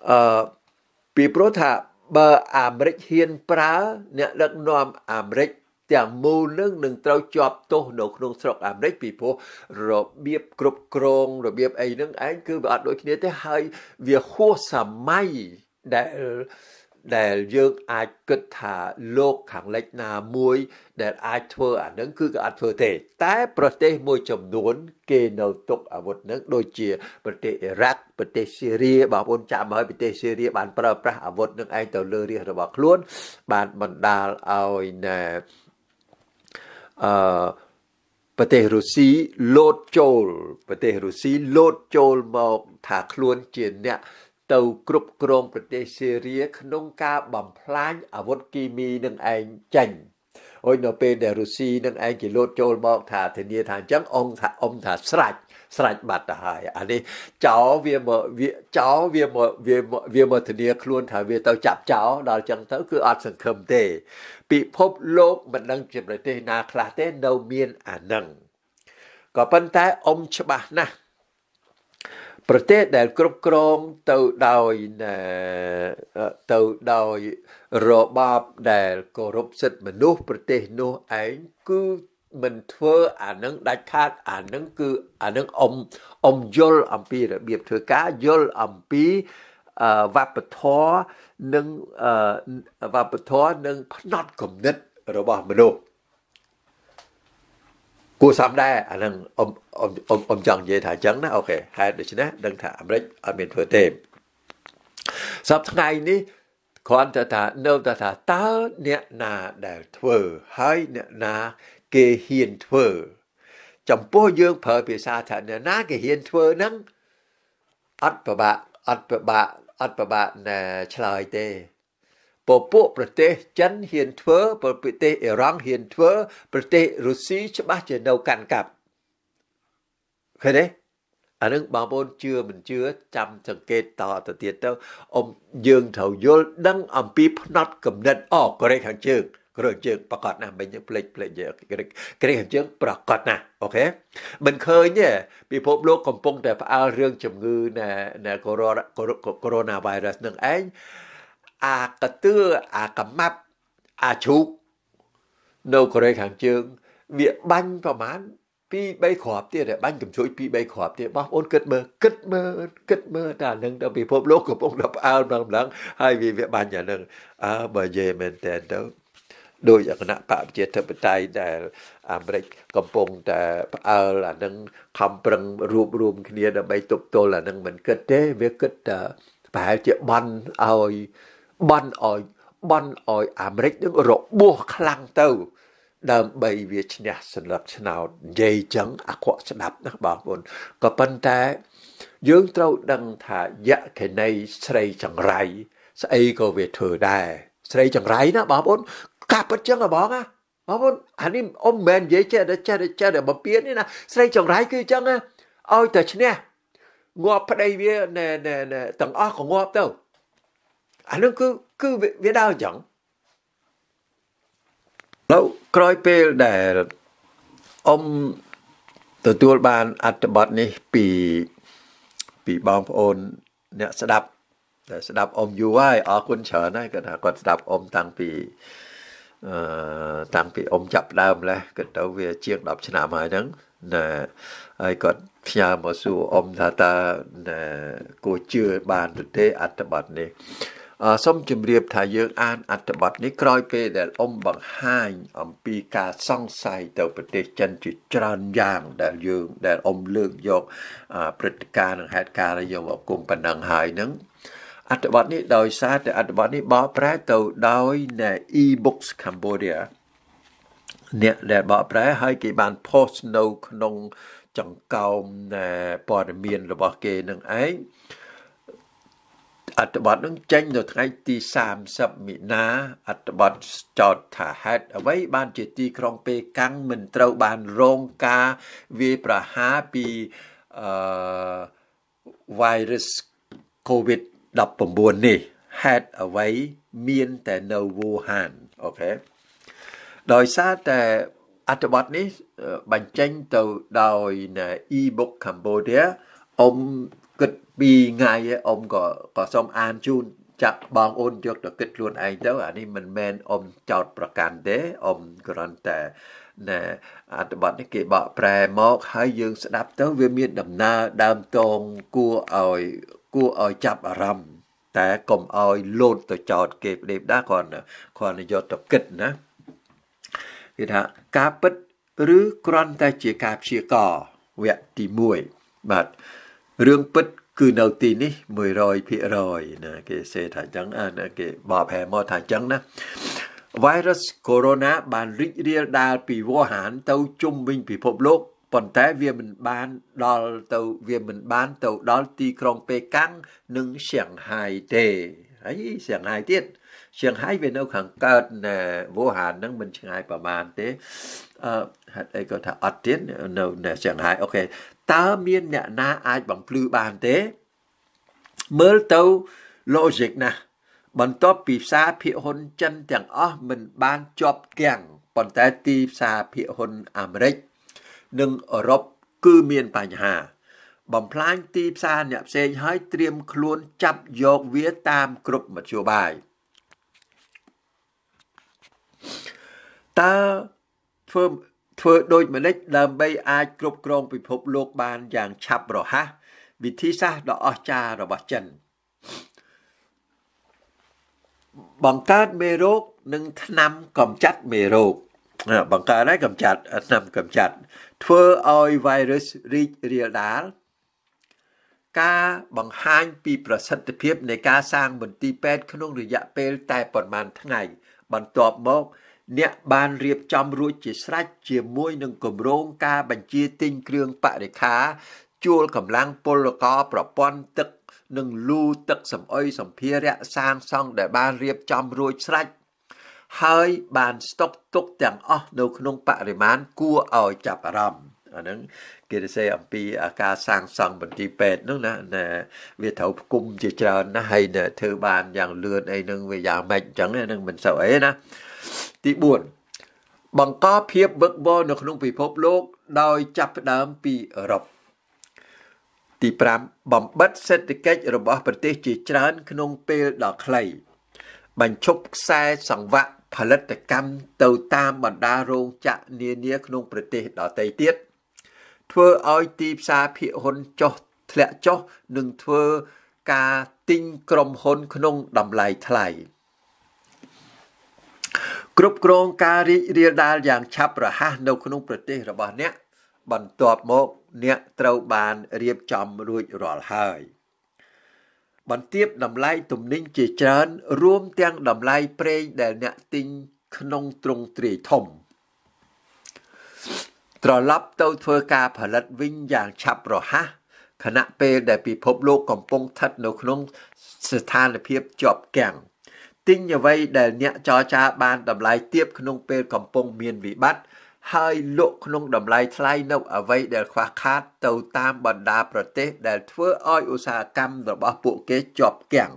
S1: អឺពីព្រោះថាបើអាមេរិកហ៊ានប្រើ អ្នកដឹកនាំអាមេរិកទាំងមូលនឹងនឹងត្រូវជាប់ទោសនៅក្នុងស្រុកអាមេរិកពីព្រោះរបៀបគ្រប់គ្រងរបៀបអីហ្នឹងឯងគឺវាអត់ដូចគ្នាទេហើយវាហួសសម័យដែលដែលយើងអាចគិតថាលោកខាងលិចណាមួយ ដែលអាចធ្វើអានឹងគឺក៏អាចធ្វើទេ តែ ប្រទេសមួយចំនួន គេ នៅទុកអាវុធនឹងដូចជាប្រទេសអ៊ីរ៉ាក់ប្រទេសស៊ីរីបងប្អូនចាំហើយប្រទេសស៊ីរីបានប្រើប្រាស់អាវុធនឹងឯងទៅលើរាជរបស់ខ្លួនបានបណ្ដាលឲ្យណែអឺប្រទេសរុស្ស៊ីលោតចូល ប្រទេសរុស្ស៊ីលោតចូលមកថាខ្លួនជាអ្នកទៅគ្រប់គ្រងប្រទេសសេរីក្នុងការបំផ្លាញអាវុធគីមីនឹងឯងចេញអុយនៅពេលដែលរុស្ស៊ីនឹងឯងគេលោតចូលមកថាធានា ថាអញ្ចឹងអង្គថាអ៊ំថាស្រេចស្រេចបាត់ទៅហើយអានេះចោវាមកវាចោវាមកវាមកវាមកធានា ខ្លួនថាវាទៅចាប់ចោដល់អញ្ចឹងទៅគឺអត់សង្ឃឹមទេពិភពលោកមិនដឹងជាប្រទេសណាខ្លះទេនៅមានអានឹងក៏ប៉ុន្តែអ៊ំច្បាស់ណាស់ប្រទេសដែល គ្រប់គ្រងទៅដោយទៅដោយរបបដែលគោរពសិទ្ធិមនុស្សប្រទេសនោះឯងគឺមិនធ្វើ អានឹងដាច់ខាត អានឹងគឺ អានឹងអមអមយល់អំពីរបៀបធ្វើការយល់អំពីវប្បធម៌និងវប្បធម៌និងផ្នត់គំនិត របស់មនុស្សគួរសមដែរអានឹងអ៊ំអ៊ំអ៊ំអ៊ំចង់និយាយថាអញ្ចឹងណាអូខេហេតុដូច្នេះដឹងថាអាមេរិកអត់មានធ្វើទេសប្តាហ៍ថ្ងៃនេះគ្រាន់តែថានៅតែថាតើអ្នកណាដែលធ្វើហើយអ្នកណាគេហ៊ានធ្វើចំពោះយើងប្រើភាសាថាអ្នកណាគេហ៊ានធ្វើហ្នឹងអត់ប្របាក់អត់ប្របាក់អត់ប្របាក់ណែឆ្លើយទេពពួកប្រទេសចិនហ៊ានធ្វើប្រទេសអ៊ីរ៉ង់ហ៊ានធ្វើប្រទេសរុស្ស៊ីច្បាស់ជានៅកាន់កាប់ឃើញទេអានឹងបងប្អូនជឿមិនជឿចាំសង្កេតតទៅទៀតទៅអ៊ំយើងត្រូវយល់ដឹងអំពីផ្នត់គំនិតអូក្រេខាងជើងក្រេខាងជើង ប្រកាសណាស់មិញផ្លេចផ្លេចយកក្រេក្រេខាងជើងប្រកាសណាស់អូខេមិនឃើញទេពិភពលោកកំពុងតែផ្អើលរឿងជំងឺណែកូវីដ Corona virus នឹងឯងអាកតឿអាកម៉ាប់អាជ្រូកនៅកូរ៉េខាងជើង វាបាញ់ប្រមាណ2 3គ្រាប់ទៀតបាញ់កំជួយ2 3គ្រាប់ទៀតបងប្អូនគិតមើលគិតមើលគិតមើលតែនឹងទៅពិភពលោកកំពុងតែផ្អើលម្លងហើយវាវាបាញ់អានឹងអើបើនិយាយមែនតើទៅដោយគណៈបព្វជិធិបតេយ្យដែល អាមេរិកកំពុងតែផ្អើលអានឹងខំប្រឹងរួបរวมគ្នាដើម្បីទប់ទល់អានឹងមិនគិតទេវាគិតតែប្រហែលជាបន់ឲ្យបន់ឲ្យបន់ឲ្យអាមេរិកនឹងរបួសខ្លាំងទៅ ដើម្បីវាឈ្នះសន្លឹកឆ្នោតនិយាយចឹងអាក្រក់ស្ដាប់ណាបងប្អូនក៏ប៉ុន្តែយើងត្រូវដឹងថាយៈខេណីស្រីចង្រៃស្អីក៏វាធ្វើដែរ ស្រីចង្រៃណាបងប្អូនកាប់ពិតចឹងហ៎បងណាបងប្អូនអានេះអ៊ំមែននិយាយចេះចេះចេះតែបំពៀននេះណាស្រីចង្រៃគឺចឹងណាឲ្យតែឈ្នះងាប់ប្តីវាណែណែទាំងអស់ក៏ងាប់ទៅអានឹងគឺគឺវាដើរអញ្ចឹងឥឡូវក្រោយពេលដែលអ៊ំទទួលបានអត្ថបទនេះ ពីពីបងប្អូនអ្នកស្ដាប់ដែលស្ដាប់អ៊ំយូរហើយអរគុណច្រើនហើយគាត់ថាគាត់ស្ដាប់អ៊ំតាំងពីអឺតាំងពីអ៊ំចាប់ដើមម្លេះគាត់ទៅវាជាង10ឆ្នាំហើយហ្នឹងណាហើយគាត់ផ្ញើមកសួរអ៊ំថាតើគួរជឿបានឬទេអត្ថបទនេះសូមជម្រាបថាយើងអានអត្ថបទនេះក្រោយពេលដែលអ៊ំបង្ហាញអំពីការសង្ស័យទៅប្រទេសចិនជាច្រើនយ៉ាង ដែលយើង ដែលអ៊ំលើកយកព្រឹត្តិការណ៍និងហេតុការណ៍ដែលយើងមកគុំប៉ុណ្ណឹងហើយនឹងអត្ថបទនេះដោយសារតែអត្ថបទនេះបកប្រែទៅដោយនៃ e-books Cambodia អ្នកដែលបកប្រែហើយគេបាន post នៅក្នុងចង្កោមព័ត៌មានរបស់គេនឹងឯងអត្ថបទនឹងចេញនៅថ្ងៃទី30មិនាអត្ថបទចោតថាហេតុអ្វីបាន ជាទីក្រុងពេកាំងមិនត្រូវបានរងការវាយប្រហារពីអឺ virus covid 19នេះហេតុអ្វីមានតែនៅវូហានអូខេដោយសារតែអត្ថបទនេះបញ្ចេញទៅដោយ e-book Cambodia អ៊ំគិតពីថ្ងៃអ៊ំក៏ក៏សូមអានជូនចាក់បងអូនយកទៅគិតខ្លួនឯងទៅអានេះមិនមែនអ៊ំចោតប្រកាន់ទេអ៊ំគ្រាន់តែណែអត្ថបទនេះគេបកប្រែមក ហើយយើងស្ដាប់ទៅវាមានដំណើរដើមតងគួរឲ្យគួរឲ្យចាប់អារម្មណ៍តែកុំឲ្យលោតទៅចោតគេផ្ដេបដាគ្រាន់គ្រាន់តែយកទៅគិតណាគេថាការពិតឬគ្រាន់តែជាការព្យាករវគ្គទី1បាទរឿងពិតគឺនៅទីនេះ100%ណាគេសេថាអញ្ចឹងណាគេបបហែមកថាអញ្ចឹងណា virus corona បានរីករាលដាលពីវូហាន ទៅជុំវិញពិភពលោកប៉ុន្តែវាមិនបានដល់ទៅវាមិនបានទៅដល់ទីក្រុងប៉េកាំងនិងសៀងហៃទេហើយសៀងហៃទៀតសៀងហៃវានៅខាងកើតណាវូហានហ្នឹងមិនឆ្ងាយប្រហែលទេអឺហេតុអីក៏ថាអត់ទៀតនៅសៀងហៃអូខេតើមានអ្នកណាអាចបំភ្លឺបានទេ មើលទៅ logic ណាស់បន្ទាប់ពីផ្សារភាគហ៊ុនចិន ទាំងអស់មិន បានជាប់គាំងប៉ុន្តែទីផ្សារភាគហ៊ុនអាមេរិកនិងអឺរ៉ុបគឺមានបញ្ហាបំផ្លាញទីផ្សារអ្នកផ្សេងហើយត្រៀមខ្លួនចាប់យកវាតាមគ្រប់មធ្យោបាយតើធ្វើធ្វើដូចម្តេចដើម្បី អាចគ្រប់គ្រង ពិភពលោកបានយ៉ាងឆាប់រហ័សវិធីសាស្ត្រដ៏អស្ចារ្យរបស់ចិន បង្កើតមេរោគនិងថ្នាំកម្ចាត់មេរោគបង្កើតហើយកម្ចាត់ថ្នាំកម្ចាត់ធ្វើឲ្យ virus រីករាលដាលការបង្ហាញពីប្រសិទ្ធភាពនៃការសាងមន្ទីរពេទ្យក្នុង រយៈពេល តែប៉ុន្មាន ថ្ងៃ បន្ទាប់មកអ្នកបានរៀបចំរួចជាស្រេចជាមួយនឹងគម្រោងការបញ្ជាទិញគ្រឿងបរិខា ជួលកម្លាំងពលករប្រព័ន្ធទឹក និងលូទឹក សម្អុយសម្ភារៈសាងសង់ដែល បានរៀបចំរួចស្រេចហើយបានស្តុកទុក ទាំងអស់នៅ ក្នុងបរិមាណគួរឲ្យចាប់អារម្មណ៍អាហ្នឹងគេនិយាយអំពីការសាងសង់បន្ទីពេទ្យហ្នឹងណាវាត្រូវផ្គុំជាច្រើនណាស់ហើយធ្វើបានយ៉ាងលឿនអីហ្នឹងវាយ៉ាងម៉េចអញ្ចឹងហ្នឹងមិនសូវអីណាទី4បង្កភាពវឹកវរនៅក្នុងពិភពលោក ដោយចាប់ផ្ដើមពីអឺរ៉ុបទី5បំបិតសេដ្ឋកិច្ចរបស់ ប្រទេសជាច្រើន ក្នុងពេលដ៏ខ្លី បញ្ឈប់ខ្សែសង្វាក់ផលិតកម្មទៅតាមបណ្ដារោងចក្រនានាក្នុងប្រទេសដទៃទៀតធ្វើឲ្យទីផ្សារភាគហ៊ុនចុះធ្លាក់ចុះនិងធ្វើការទិញក្រុមហ៊ុនក្នុងតម្លៃថ្លៃ។គ្រប់គ្រងការរីករាលដាលយ៉ាងឆាប់រហ័សនៅក្នុងប្រទេសរបស់អ្នកបន្ទាប់មកអ្នកត្រូវបានរៀបចំរួចរាល់ហើយបន្ទាបតម្លៃទំនិញជាច្រើនរួមទាំងតម្លៃប្រេងដែលអ្នកទិញក្នុងទ្រង់ទ្រាយធំត្រឡប់ទៅធ្វើការផលិតវិញយ៉ាងឆាប់រហ័សខណៈពេលដែលពិភពលោកកំពុងស្ថិតនៅក្នុងស្ថានភាពជាប់គាំងទិញអ្វីដែលអ្នកចរចាបានតម្លៃទាបក្នុងពេលកំពុង មានវិបត្តិហើយ លក់ក្នុងតម្លៃថ្លៃនៅអ្វីដែលខ្វះខាតទៅតាមបណ្ដាប្រទេសដែលធ្វើឲ្យឧស្សាហកម្មរបស់ពួកគេជាប់គាំង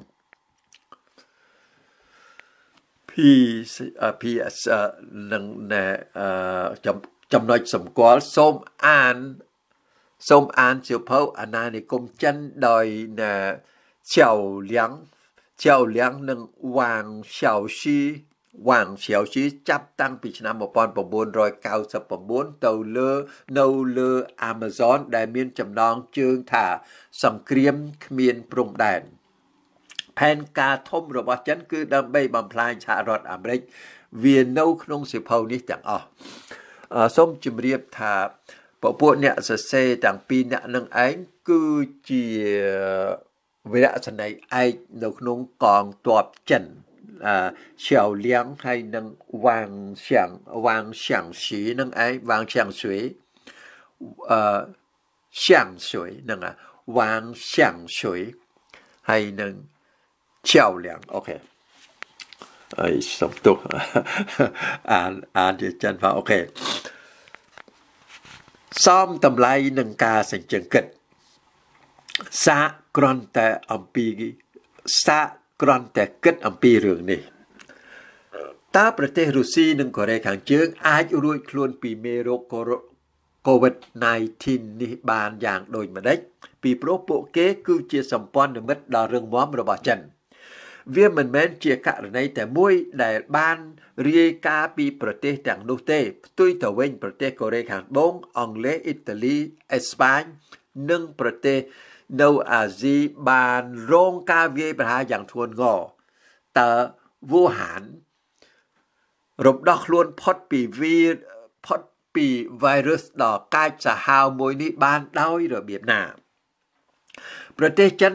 S1: peace ពីនឹងចំណុចសម្គាល់សូមអានសូមអានជាភៅអាណានិគមចិនដោយឆាវលៀងចៅលៀងនិងវ៉ាងឆាវស៊ីវ៉ាងឆាវស៊ីចាប់តាំងពីឆ្នាំ1999ទៅលើនៅលើ Amazon ដែលមានចំណងជើងថាសង្គ្រាមគ្មានព្រំដែន ផែនការធំរបស់ចិនគឺដើម្បីបំផ្លាញសហរដ្ឋអាមេរិក វានៅក្នុងសិភៅនេះទាំងអស់សូមជម្រាបថាពពួកអ្នកសរសេរទាំងពីរអ្នកនឹងឯងគឺជាវិរៈសន័យឯកនៅក្នុងកងទ័ពចិនអឺឆាវលៀងហើយនឹងវ៉ាងឈៀងវ៉ាងឈៀងស៊ីនឹងឯងវ៉ាងឈៀងស៊ុយអឺឈៀងស៊ុយនឹងវ៉ាងឈៀងស៊ុយហើយនឹងឆាវលៀងអូខេអីសំទុះអានអានចិនផងអូខេសមតម្លៃនឹងការសេចក្ដីគិតសាក្រន់តែអំពីសាក្រន់តែគិតអំពីរឿងនេះតើប្រទេសរុស្ស៊ីនិងកូរ៉េខាងជើង អាចរួចខ្លួនពីមេរោគ COVID-19 នេះបានយ៉ាងដូចម្ដេចពីព្រោះពួកគេគឺជាសម្ព័ន្ធមិត្តដ៏រឹងមាំរបស់ចិន វាមិនមែនជាករណីតែមួយដែលបានរាយការណ៍ពីប្រទេសទាំងនោះទេផ្ទុយទៅវិញ ប្រទេសកូរ៉េខាងត្បូងអង់គ្លេសអ៊ីតាលីអេស្ប៉ាញនិងប្រទេសនៅអាស៊ីបានរងការវាយប្រហារយ៉ាងធ្ងន់ធ្ងរតើវូហានរំដោះខ្លួនផុតពីវីផុតពី virus ដ៏កាចសាហាវមួយនេះបានដោយរបៀបណា ប្រទេសចិន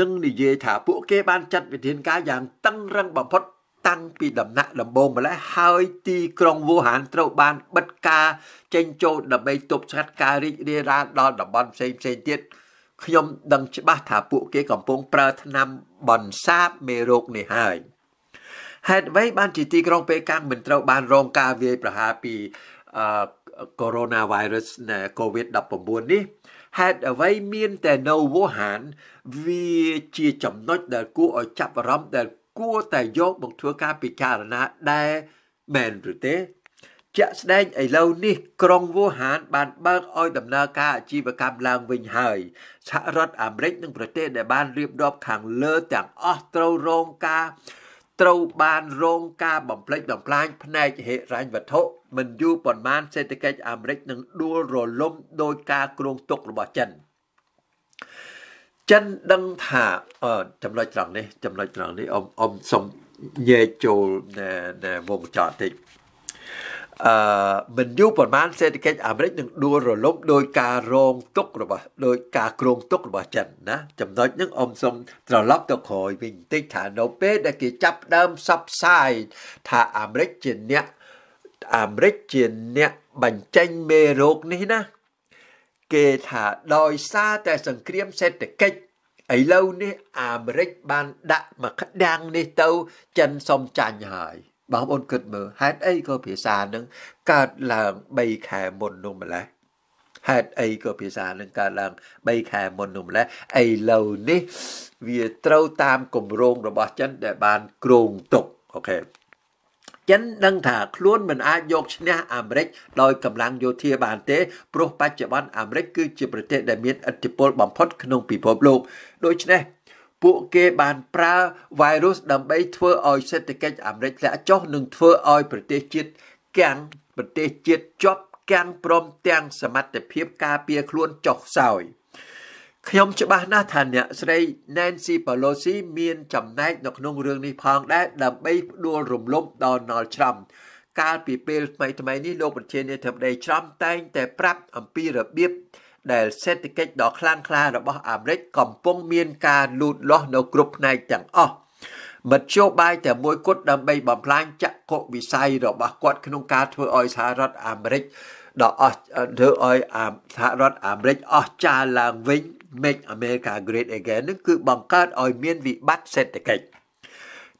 S1: នឹងនិយាយថាពួកគេបានចាត់វិធានការយ៉ាងតឹងរឹងបំផុតតាំងពីដំណាក់ដំបូងម្ល៉េះហើយទីក្រុងវូហានត្រូវបានបិទការចេញចូលដើម្បីទប់ស្កាត់ការរីករាលដាលដល់តំបន់ផ្សេងផ្សេងទៀតខ្ញុំដឹងច្បាស់ថាពួកគេកំពុង ប្រើថ្នាំបន្សាបមេរោគនេះហើយហេតុអ្វីបានជាទីក្រុងប៉េកាំងមិនត្រូវ បានរងការវាយប្រហារពីអឺ coronavirus នៃ COVID-19 នេះហេតុអ្វីមានតែនៅវូហានវាជាចំណុចដែលគួរឲ្យចាប់អារម្មណ៍ដែល គួរតែយកមកធ្វើការពិចារណាដែរមែនឬទេជាក់ស្ដែងឥឡូវនេះក្រុងវូហានបានបើកឲ្យដំណើរការអាជីវកម្មឡើងវិញហើយសហរដ្ឋអាមេរិកនិងប្រទេសដែលបានរៀបរាប់ខាងលើទាំងអស់ត្រូវរងការ ត្រូវបានរងការបំផ្លិចបំផ្លាញផ្នែកហិរញ្ញវត្ថុមិនយូរប៉ុន្មាន សេដ្ឋកិច្ចអាមេរិកនឹងដួលរលំដោយការគ្រោងទុករបស់ចិនចិនដឹងថាអឺចំណុចត្រង់នេះ ចំណុចត្រង់នេះអ៊ំអ៊ំសុំញែកចូលវងចោតតិចអឺមិនយូរប៉ុន្មាន សេដ្ឋកិច្ចអាមេរិកនឹងដួលរលំដោយការរងទុករបស់ដោយការគ្រោងទុករបស់ចិនណា ចំណុចហ្នឹងអ៊ំសុំត្រឡប់ទៅក្រោយវិញបន្តិចថានៅពេលដែលគេចាប់ដើមផ្សព្វផ្សាយថាអាមេរិកជាអ្នកអាមេរិកជាអ្នកបញ្ចេញមេរោគនេះណា គេថាដោយសារតែសង្គ្រាមសេដ្ឋកិច្ចឥឡូវនេះអាមេរិកបានដាក់មកក្តាំងនេះទៅចិនសុំចាញ់ហើយបងប្អូនគិតមើលហេតុអីក៏ភាសានឹងកើតឡើង3ខែមុននោះម្ល៉េះហេតុអីក៏ភាសានឹងកើតឡើង3ខែមុននោះម្ល៉េះឥឡូវនេះ វាត្រូវតាមគម្រោងរបស់ចិន ដែលបានគ្រោងទុកអូខេចិនដឹងថាខ្លួនមិនអាចយកឈ្នះអាមេរិក ដោយកម្លាំងយោធាបានទេព្រោះបច្ចុប្បន្នអាមេរិកគឺជាប្រទេសដែលមានឥទ្ធិពលបំផុតក្នុងពិភពលោកដូច្នេះពួកគេបានប្រើវ៉ៃរុសដើម្បីធ្វើឲ្យសេដ្ឋកិច្ចអាមេរិកធ្លាក់ចុះនិងធ្វើឲ្យ ប្រទេសជាតិកាំងប្រទេសជាតិជាប់កាំងព្រមទាំងសមត្ថភាពការពារខ្លួនចុះខ្សោយខ្ញុំច្បាស់ណាស់ថាអ្នកស្រី Nancy Pelosi មានចំណែកនៅក្នុងរឿងនេះផង ដែរដើម្បីផ្ដួលរំលំ Donald Trump កាលពីពេលថ្មីៗនេះលោកប្រធានាធិបតី Trump តែង តែ ប្រាប់អំពីរបៀបដែលសេដ្ឋកិច្ចដ៏ខ្លាំងក្លារបស់អាមេរិកកំពុងមានការលូតលាស់នៅគ្រប់ផ្នែកទាំងអស់មតិយោបាយតែមួយគត់ដើម្បីបំផ្លាញចក្ខុវិស័យរបស់គាត់ក្នុងការធ្វើឲ្យសហរដ្ឋអាមេរិកដ៏អស់ធ្វើឲ្យអាសហរដ្ឋអាមេរិកអស់ចាឡើងវិញ Make America Great Again នឹងគឺបង្កើតឲ្យមានវិបត្តិសេដ្ឋកិច្ច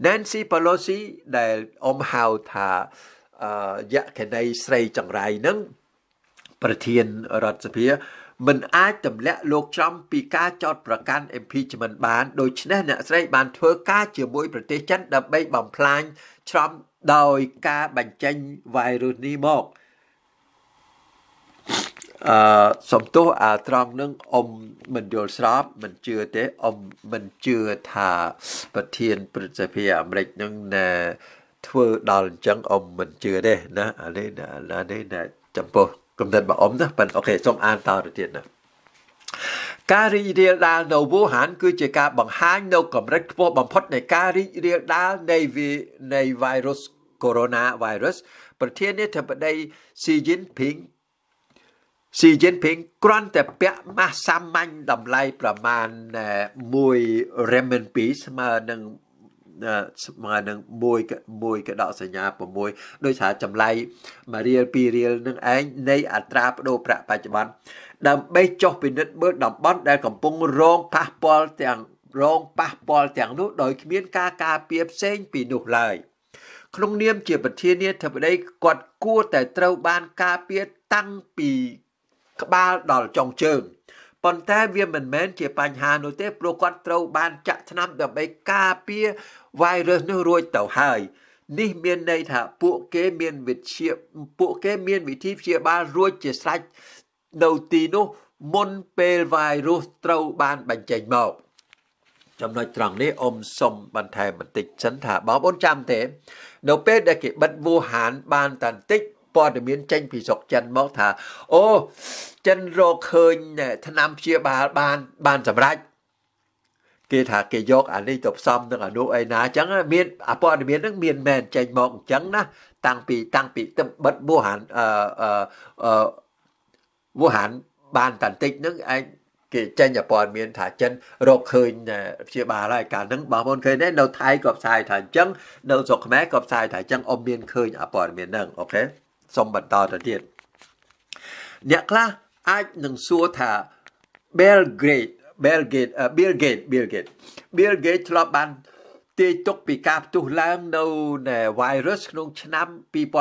S1: Nancy Pelosi ដែលអមហៅថាយក្ខិនីស្រីចង្រៃនឹងប្រធានរដ្ឋសភាមិនអាចទម្លាក់លោកចំពីការចោទប្រកាន់ impeachment បានដូច្នេះអ្នកស្រីបានធ្វើការជាមួយប្រទេសចិនដើម្បីបំផ្លាញឆ្លំដោយការបញ្ចេញ virus នេះមកអឺសំទោសអាត្រង់នឹងអ៊ំមិនយល់ស្របមិនជឿទេអ៊ំមិនជឿថាប្រធាន ព្រឹទ្ធសភាអាមេរិកនឹងណា ធ្វើដល់អញ្ចឹងអ៊ំមិនជឿទេណាអានេះណានេះណាចំពោះកំណត់របស់អ៊ំណាប៉ិនអូខេសូមអានតទៅទៀតណាការរីករាលដាលនៅវូហានគឺជាការបង្ហាញនៅ កម្រិតខ្ពស់បំផុតនៃការរីករាលដាលនៃនៃ virus coronavirus ប្រធានាធិបតី Xi Jinping Xi Jinping គ្រាន់តែពាក់ម៉ាស់សាមញ្ញតម្លៃប្រមាណ1 renminbi ស្មើនឹងស្មើនឹង1 1កដកសញ្ញា6ដោយសារចម្លៃ1រៀល2រៀលនឹងឯងនៃ អត្រាប្តូរប្រាក់បច្ចុប្បន្នដើម្បីចុះពិនិត្យមើលតំបន់ដែលកំពុងរងប៉ះពាល់ទាំងរងប៉ះពាល់ទាំងនោះ ដោយគ្មានការការពារផ្សេងពីនោះឡើយក្នុងនាមជាប្រធានាធិបតីគាត់គួរតែត្រូវបានការពារតាំងពី ក្បាលដល់ចុងជើងប៉ុន្តែ វាមិនមែនជាបញ្ហានោះទេព្រោះគាត់ត្រូវបានចាក់ថ្នាំ ដើម្បីការពារវ៉ៃរុសនោះរួចទៅហើយនេះមានន័យថាពួកគេមានវិទ្យាពួកគេមានវិធីព្យាបាលរួចជាស្រេចនៅទីនោះមុនពេលវ៉ៃរុសត្រូវបានបញ្ចេញមកចំណុចត្រង់នេះអ៊ំសុំបន្ថែមបន្តិចសិនថាបងប្អូនចាំទេនៅពេលដែលគេបិទវូហាន បាន តាន់តិចព័ត៌មាន ចេញពីស្រុកចិនមកថាអូចិនរកឃើញថ្នាំព្យាបាលបានបានសម្រេចគេថាគេយកអានេះទៅផ្សំនឹងអានោះឯណាអញ្ចឹងមានអព័ត៌មាននឹងមានមែនចេញមកអញ្ចឹងណាតាំងពីតាំងពីទឹកបិទវូហានអឺអឺវូហានបានតន្តិចនឹងឯងគេចេញអព័ត៌មានថាចិនរកឃើញព្យាបាលហើយកាលហ្នឹងបងប្អូនឃើញទេនៅថៃក៏ផ្សាយថាអញ្ចឹងនៅស្រុកខ្មែរក៏ផ្សាយថាអញ្ចឹងអមមានឃើញអព័ត៌មានហ្នឹងអូខេសូមបន្តទៅទៀតអ្នកខ្លះអាចនឹងសួរថា Belgrade Bill Gates Bill Gates Bill Gates Bill Gates ធ្លាប់បានទាយទុកពីការផ្ទុះឡើងនៅនៃ virus ក្នុងឆ្នាំ2015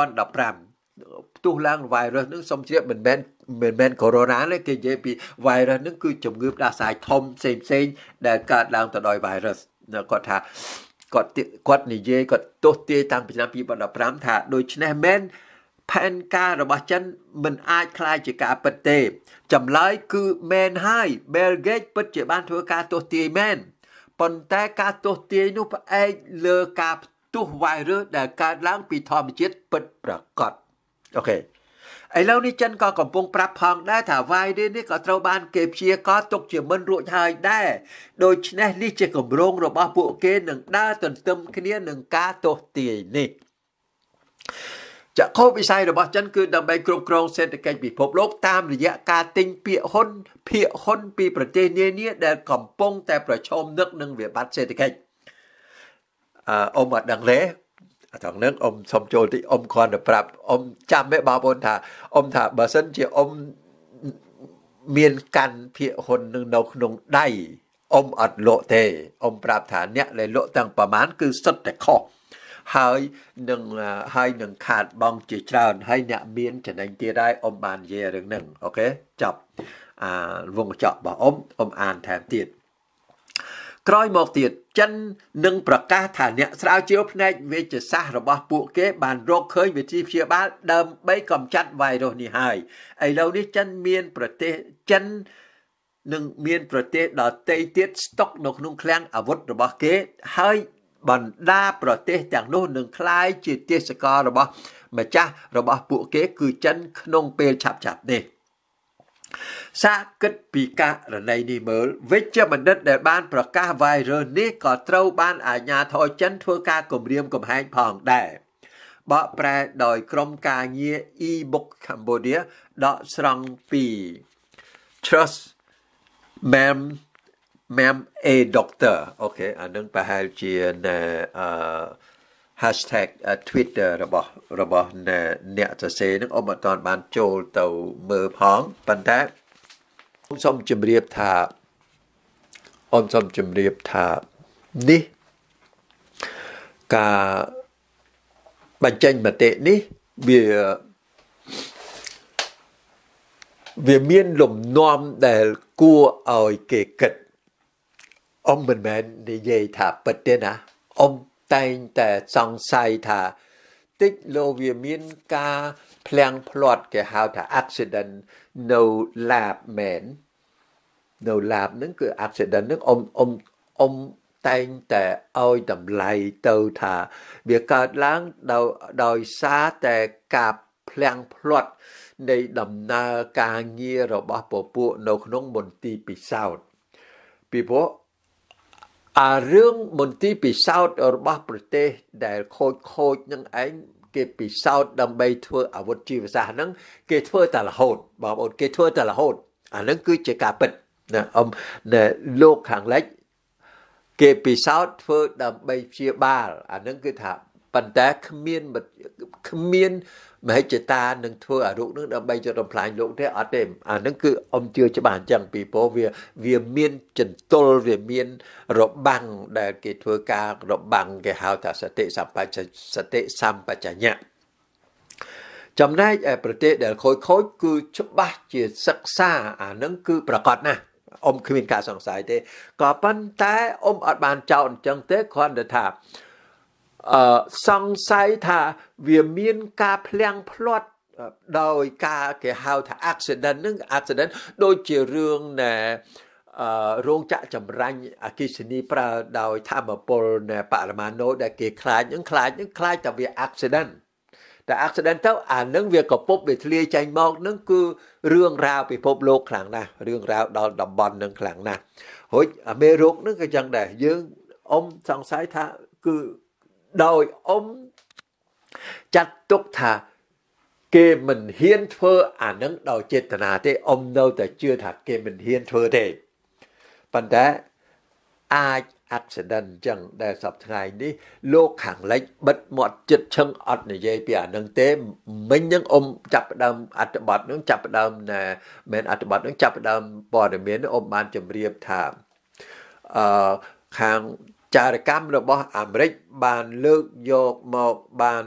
S1: ផ្ទុះឡើង virus នឹងសំជ្រាបមិនមែនមិនមែន corona ទេគេនិយាយពី virus នឹងគឺជំងឺផ្ដាសាយធំផ្សេងផ្សេងដែលកើតឡើងទៅដោយ virus គាត់ថាគាត់គាត់និយាយគាត់ទោសទាយតាំងពីឆ្នាំ2015ថាដូច្នេះមែនផែនការរបស់ចិន មិនអាចคล้ายជាការពិតទេចម្លើយគឺមែនហើយ Bill Gates ពិតជាបានធ្វើការទស្សទាយមែនប៉ុន្តែការទស្សទាយនោះផ្អែកលើការផ្ទុះវ៉ៃរុសដែលកើតឡើង ពីធម្មជាតិពិតប្រាកដអូខេឥឡូវនេះចិនក៏កំពុងប្រាប់ផងដែរថាវ៉ៃរុសនេះក៏ត្រូវបាន គេព្យាករទុកជាមិនរួចហើយដែរដូច្នេះនេះជាគម្រោងរបស់ពួកគេនឹងដើរទន្ទឹមគ្នានឹងការទស្សទាយនេះ។ចក្ខុវិស័យរបស់ចិនគឺដើម្បីគ្រប់គ្រងសេដ្ឋកិច្ចពិភពលោកតាមរយៈការទិញភាគហ៊ុនភាគហ៊ុនពីប្រទេសនានា ដែលកំពុងតែប្រឈមនឹងនឹងវិបត្តិសេដ្ឋកិច្ចអឺអ៊ំអត់ដឹងទេអាត្រង់ហ្នឹងអ៊ំសុំចូលតិចអ៊ំគ្រាន់តែប្រាប់អ៊ំចាំទេបងប្អូនថាអ៊ំថាបើសិនជាអ៊ំមានកាន់ភាគហ៊ុននឹងនៅក្នុងដៃអ៊ំអត់លក់ទេអ៊ំប្រាប់ថាអ្នកដែលលក់ទាំងប្រមាណគឺសុទ្ធតែខុសហើយនឹងហើយនឹងខាតបងជាច្រើនហើយអ្នកមានចំណេញទៀតដែរអ៊ំបាននិយាយរឿងហ្នឹងអូខេចប់អាវងកញ្ចក់របស់អ៊ំអ៊ំអានថែមទៀតក្រោយមកទៀតចិននឹងប្រកាសថាអ្នកស្រាវជ្រាវផ្នែកវេជ្ជសាស្ត្ររបស់ពួកគេ បានរកឃើញវិធីព្យាបាលដើម្បីកម្ចាត់វ៉ៃរុសនេះហើយឥឡូវនេះចិនមានប្រទេសចិននឹងមានប្រទេសដទៃទៀតស្តុកនៅក្នុងឃ្លាំងអាវុធរបស់គេហើយបណ្ដាប្រទេសទាំងនោះនឹងคล้ายជាទេសកលរបស់ ម្ចាស់របស់ពួកគេ គឺចិន ក្នុងពេលឆាប់ឆាប់នេះ សាកគិតពីករណីនេះមើលវិជ្ជបណ្ឌិតដែលបាន ប្រកាស virus នេះក៏ត្រូវបានអាជ្ញាធរចិន ធ្វើការគម្រាម កំហែងផងដែរបកប្រែដោយក្រុមការងារ e-book Cambodia ដកស្រង់ពី Trust Mem mem a doctor អូខេអានឹងប្រហែលជានៅអឺ hashtag Twitter របស់របស់អ្នកសរសេរនឹងអមអត់តានបានចូលទៅមើលផងប៉ុន្តែខ្ញុំសូមជម្រាបថាអូនសូមជម្រាបថានេះការបញ្ចេញមតិនេះ វាវាមានលំនាំដែល គួរឲ្យគេគិតអឺអ៊ំមិនមែននិយាយថាពិតទេណាអ៊ំតែងតែសង្ស័យថាតិចលោវាមានការភ្លាំងភ្លាត់គេហៅថា accident នៅ lab មែននៅ lab ហ្នឹងគឺ accident ហ្នឹងអ៊ំអ៊ំអ៊ំតែងតែឲ្យតម្លៃទៅថា វាកើតឡើងដោយដោយសារតែការភ្លាំងភ្លាត់នៃដំណើរការងាររបស់ពពួកនៅក្នុងមន្ទីរពិសោធន៍ពីព្រោះអារឿងមន្ទីរពិសោធន៍របស់ ប្រទេស ដែល ខូចខូចនឹងឯងគេពិសោធន៍ដើម្បីធ្វើអាវុធជីវសាស្ត្រហ្នឹងគេធ្វើតែរហូតបងប្អូនគេធ្វើតែរហូត អាហ្នឹងគឺជាការពិតណាអំនៅលោកខាងលិចគេពិសោធន៍ធ្វើដើម្បីព្យាបាល អាហ្នឹងគឺថាប៉ុន្តែគ្មានគ្មានមហិច្ឆតានឹងធ្វើអារុកនឹងដើម្បីចុះបំផ្លាញលោកទេអត់ទេអា នឹងគឺអ៊ំជឿច្បាស់អញ្ចឹងពីព្រោះវាវាមានចន្ទុលវាមាន របាំងដែល គេធ្វើការរបាំងគេហៅថាសតិសម្បជសតិសម្បជញ្ញៈចំណែកឯប្រទេសដែលខូចខូចគឺច្បាស់ជាសិក្សា អា នឹងគឺប្រកបណាស់អ៊ំគ្មានការសង្ស័យទេ ក៏ប៉ុន្តែអ៊ំអត់បានចោលអញ្ចឹងទេគ្រាន់តែថាអឺសង្ស័យថាវាមានការភ្លាំងភ្លាត់ដោយការគេហៅថា accident នឹង accident ដូចជារឿងណែអឺរោងចក្រចម្រាញ់អគិសនី ប្រើដោយធម្មពលនៃបរមាណូដែលគេខ្លាចនឹងខ្លាចនឹងខ្លាចតែវា accident តែ accident ទៅអានឹងវាកពប់វាធ្លាយចេញមកនឹងគឺរឿងរ៉ាវពិភពលោកខ្លាំងណាស់រឿងរ៉ាវដល់តំបន់នឹងខ្លាំងណាស់ហូចអាមេរោគនឹងក៏ចឹងដែរយើងអ៊ំសង្ស័យថាគឺដោយអ៊ំចាត់ទុកថាគេមិនហ៊ានធ្វើ អានឹង ដោយចេតនាទេអ៊ំនៅតែជឿថាគេមិនហ៊ានធ្វើទេប៉ុន្តែអាច accident ចឹង ដែលសប្ថ្ងៃនេះលោកខាងលិចបិទមាត់ចិត្តឈឹងអត់និយាយពីអានឹងទេ មិញនឹងអ៊ំចាប់ផ្ដើមអត្ថបទនឹងចាប់ផ្ដើមណែមែនអត្ថបទនឹងចាប់ផ្ដើមព័ត៌មានអ៊ំបានជម្រាបថាអឺខាងចារកម្មរបស់អាមេរិកបានលើកយកមកបាន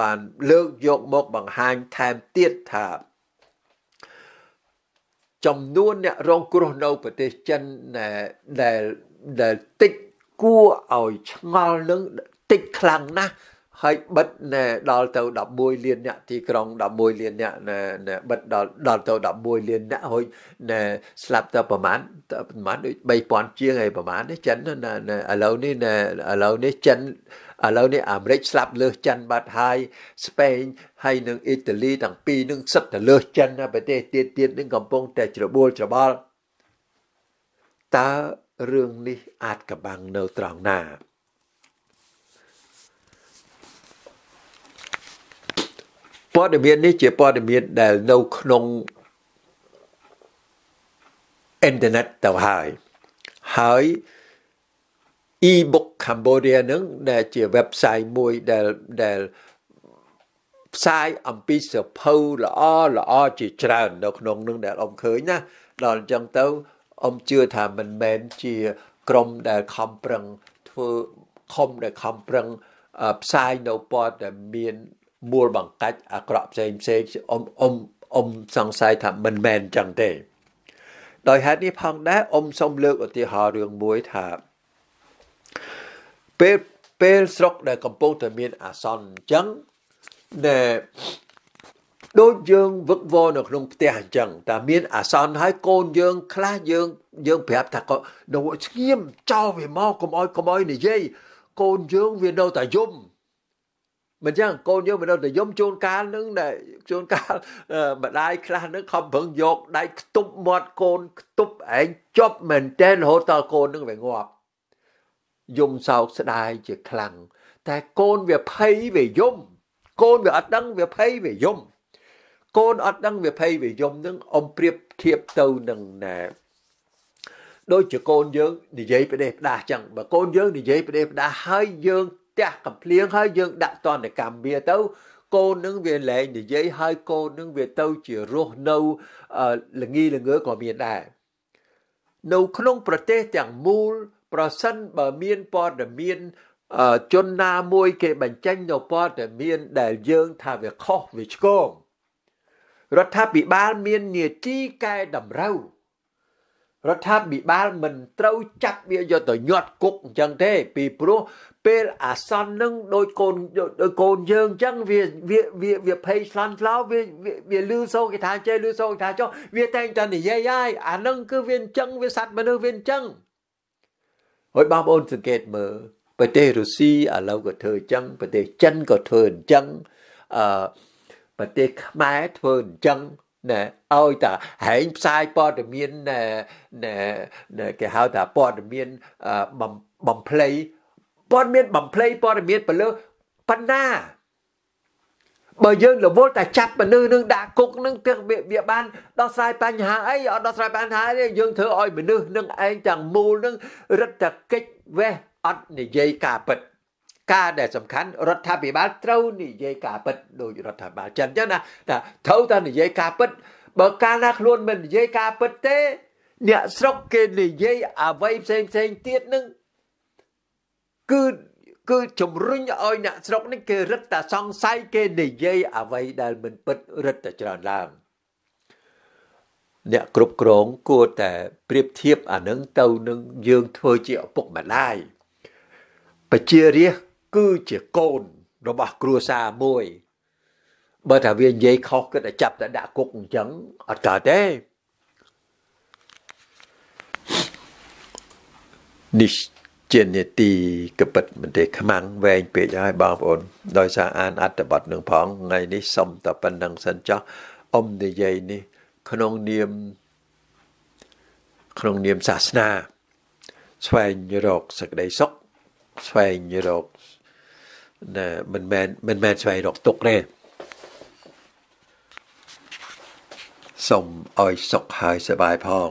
S1: បានលើកយកមកបង្ហាញថែមទៀតថា ចំនួនអ្នករងគ្រោះនៅប្រទេសចិនដែលដែលតិចគួរឲ្យឆ្ងល់នឹងតិចខ្លាំងណាស់ហើយបិទណែដល់ទៅ11លានអ្នកទីក្រុង11លានអ្នកណែបិទដល់ដល់ទៅ11លានអ្នកហើយណែស្លាប់ទៅប្រហែលប្រហែលដូច3000ជាងឯប្រហែលនេះចិនណែឥឡូវនេះណែឥឡូវនេះចិនឥឡូវនេះអាមេរិកស្លាប់លើសចិនបាត់ហើយស្ប៉េនហើយនិងអ៊ីតាលីទាំងពីរនឹងសិតទៅលើសចិនប្រទេសទៀតទៀតនឹងកំពុង តែច្របួលច្របល់តើរឿងនេះអាចកបាំងនៅត្រង់ណាព័ត៌មាននេះជាព័ត៌មានដែលនៅក្នុងអ៊ីនធឺណិតទៅហើយហើយ e-book Cambodia នឹងដែលជា website មួយដែលដែលផ្សាយអំពីសភៅល្អល្អជាច្រើននៅក្នុងនឹងដែលអ៊ំឃើញណាដល់អញ្ចឹងទៅអ៊ំជឿថាមិនមែនជា ក្រុមដែលខំប្រឹងធ្វើខំដែលខំប្រឹង ផ្សាយនៅព័ត៌មានមូលបង្កាច់អាក្រក់ផ្សេងផ្សេងអ៊ំអ៊ំអ៊ំសង្ស័យថាមិនមែនចឹងទេ ដោយហេតុនេះផងដែរអ៊ំសូមលើកឧទាហរណ៍រឿងមួយថាពេលពេលស្រុកដែលកំពុងតែមានអាសន្នអញ្ចឹងដែលដូចយើងវឹកវរនៅក្នុង ផ្ទះអញ្ចឹងតែមានអាសន្នហើយកូនយើង ខ្លះយើងយើងប្រាប់ថាក៏នៅស្ងៀមចោលវាមកកុំឲ្យកុំឲ្យនិយាយកូនយើងវានៅតែយំមិនចឹងកូនយើងមិនដឹងតែយំជួនកាលនឹងដែលជួនកាលម្ដាយខ្លះនឹងខំប្រឹងយកដៃខ្ទប់មាត់កូនខ្ទប់ឯងជប់មែនតែនរហូតដល់កូននឹងវាងាប់យំសោកស្ដាយជាខ្លាំងតែកូនវាភ័យវាយំកូនវាអត់ដឹងវាភ័យវាយំ កូនអត់ដឹងវាភ័យវាយំនឹងអំប្រៀបធៀបទៅនឹងណែដូចជាកូនយើង និយាយផ្ដេសផ្ដាសចឹងបើកូនយើង និយាយផ្ដេសផ្ដាសហើយយើងទះកំភ្លៀងហើយយើងដាក់តន្តកម្មវាទៅ កូននឹងវាលែងនិយាយហើយកូននឹងវាទៅ ជារស់នៅល្ងីល្ងើក៏មានដែរនៅក្នុងប្រទេសទាំងមូលប្រសិនបើមានព័ត៌មានជនណាមួយ គេបញ្ចេញនៅព័ត៌មានដែលយើង ថាវាខុសវាឆ្គងរដ្ឋាភិបាលមាននីតិកែតម្រូវរដ្ឋាភិបាលមិនត្រូវចាប់វាយកទៅញាត់គុកអញ្ចឹងទេពីព្រោះពេលអាសន្ននឹងដោយកូនដោយកូនយើងអញ្ចឹងវាវាវាវាភ័យឆ្លន់ឆ្លោវាវាលឺសូរគេថាចេះលឺសូរគេថាចុះវាតែងតែនិយាយហើយអានឹងគឺវាអញ្ចឹងវាសត្វមនុស្សវាអញ្ចឹងហើយបងប្អូនសង្កេតមើលប្រទេសរុស្ស៊ីឥឡូវក៏ធ្វើអញ្ចឹងប្រទេសចិនក៏ធ្វើអញ្ចឹងអឺប្រទេសខ្មែរធ្វើអញ្ចឹងណែឲ្យតាហែងផ្សាយព័ត៌មានណែណែគេហៅថាព័ត៌មាន បំភ្លៃព័ត៌មានបំភ្លៃព័ត៌មានពលឺប៉ុណ្ណាបើយើងរវល់តែចាប់មនុស្សនឹងដាក់គុកនឹងទឹកវាបានដោះស្រាយបញ្ហាអីអត់ដោះស្រាយបញ្ហាទេយើងធ្វើឲ្យមនុស្សនឹងឯងទាំងមូលនឹងរឹតតែកិច្ចវេះអត់និយាយការពិតការដែលសំខាន់រដ្ឋាភិបាលត្រូវនិយាយការពិតដោយរដ្ឋាភិបាលចិនអញ្ចឹងណាថាត្រូវតែនិយាយការពិត បើកាលណាខ្លួនមិននិយាយការពិតទេ អ្នកស្រុកគេនិយាយអ្វីផ្សេងផ្សេងទៀតនឹងគឺគឺជំរុញឲ្យអ្នកស្រុកនេះគេរឹតតែសង្ស័យគេនិយាយអ្វីដែលមិនពិតរឹតតែច្រើនឡើងអ្នកគ្រប់គ្រងគួរតែប្រៀបធៀបអានឹងទៅនឹងយើងធ្វើជាឪពុកម្ដាយប្រជារាស្ត្រគឺជាកូនរបស់គ្រួសារមួយ បើថាវានិយាយខុសគិតតែចាប់តែដាក់គុកអញ្ចឹងអត់កើតទេនេះជានេតិកពិត មិនទេខ្មាំងវែងពេកហើយបងប្អូនដោយសារអានអត្ថបទនឹងផងថ្ងៃនេះសុំតែប៉ុណ្្នឹងសិនចោះអមនិយាយនេះ ក្នុងនាមក្នុងនាមសាសនា ស្វែងរកសេចក្តីសុខស្វែងរកណាមិនមែនមិនមែនស្វែងរកទុកទេសូមឲ្យសុខហើយសบายផង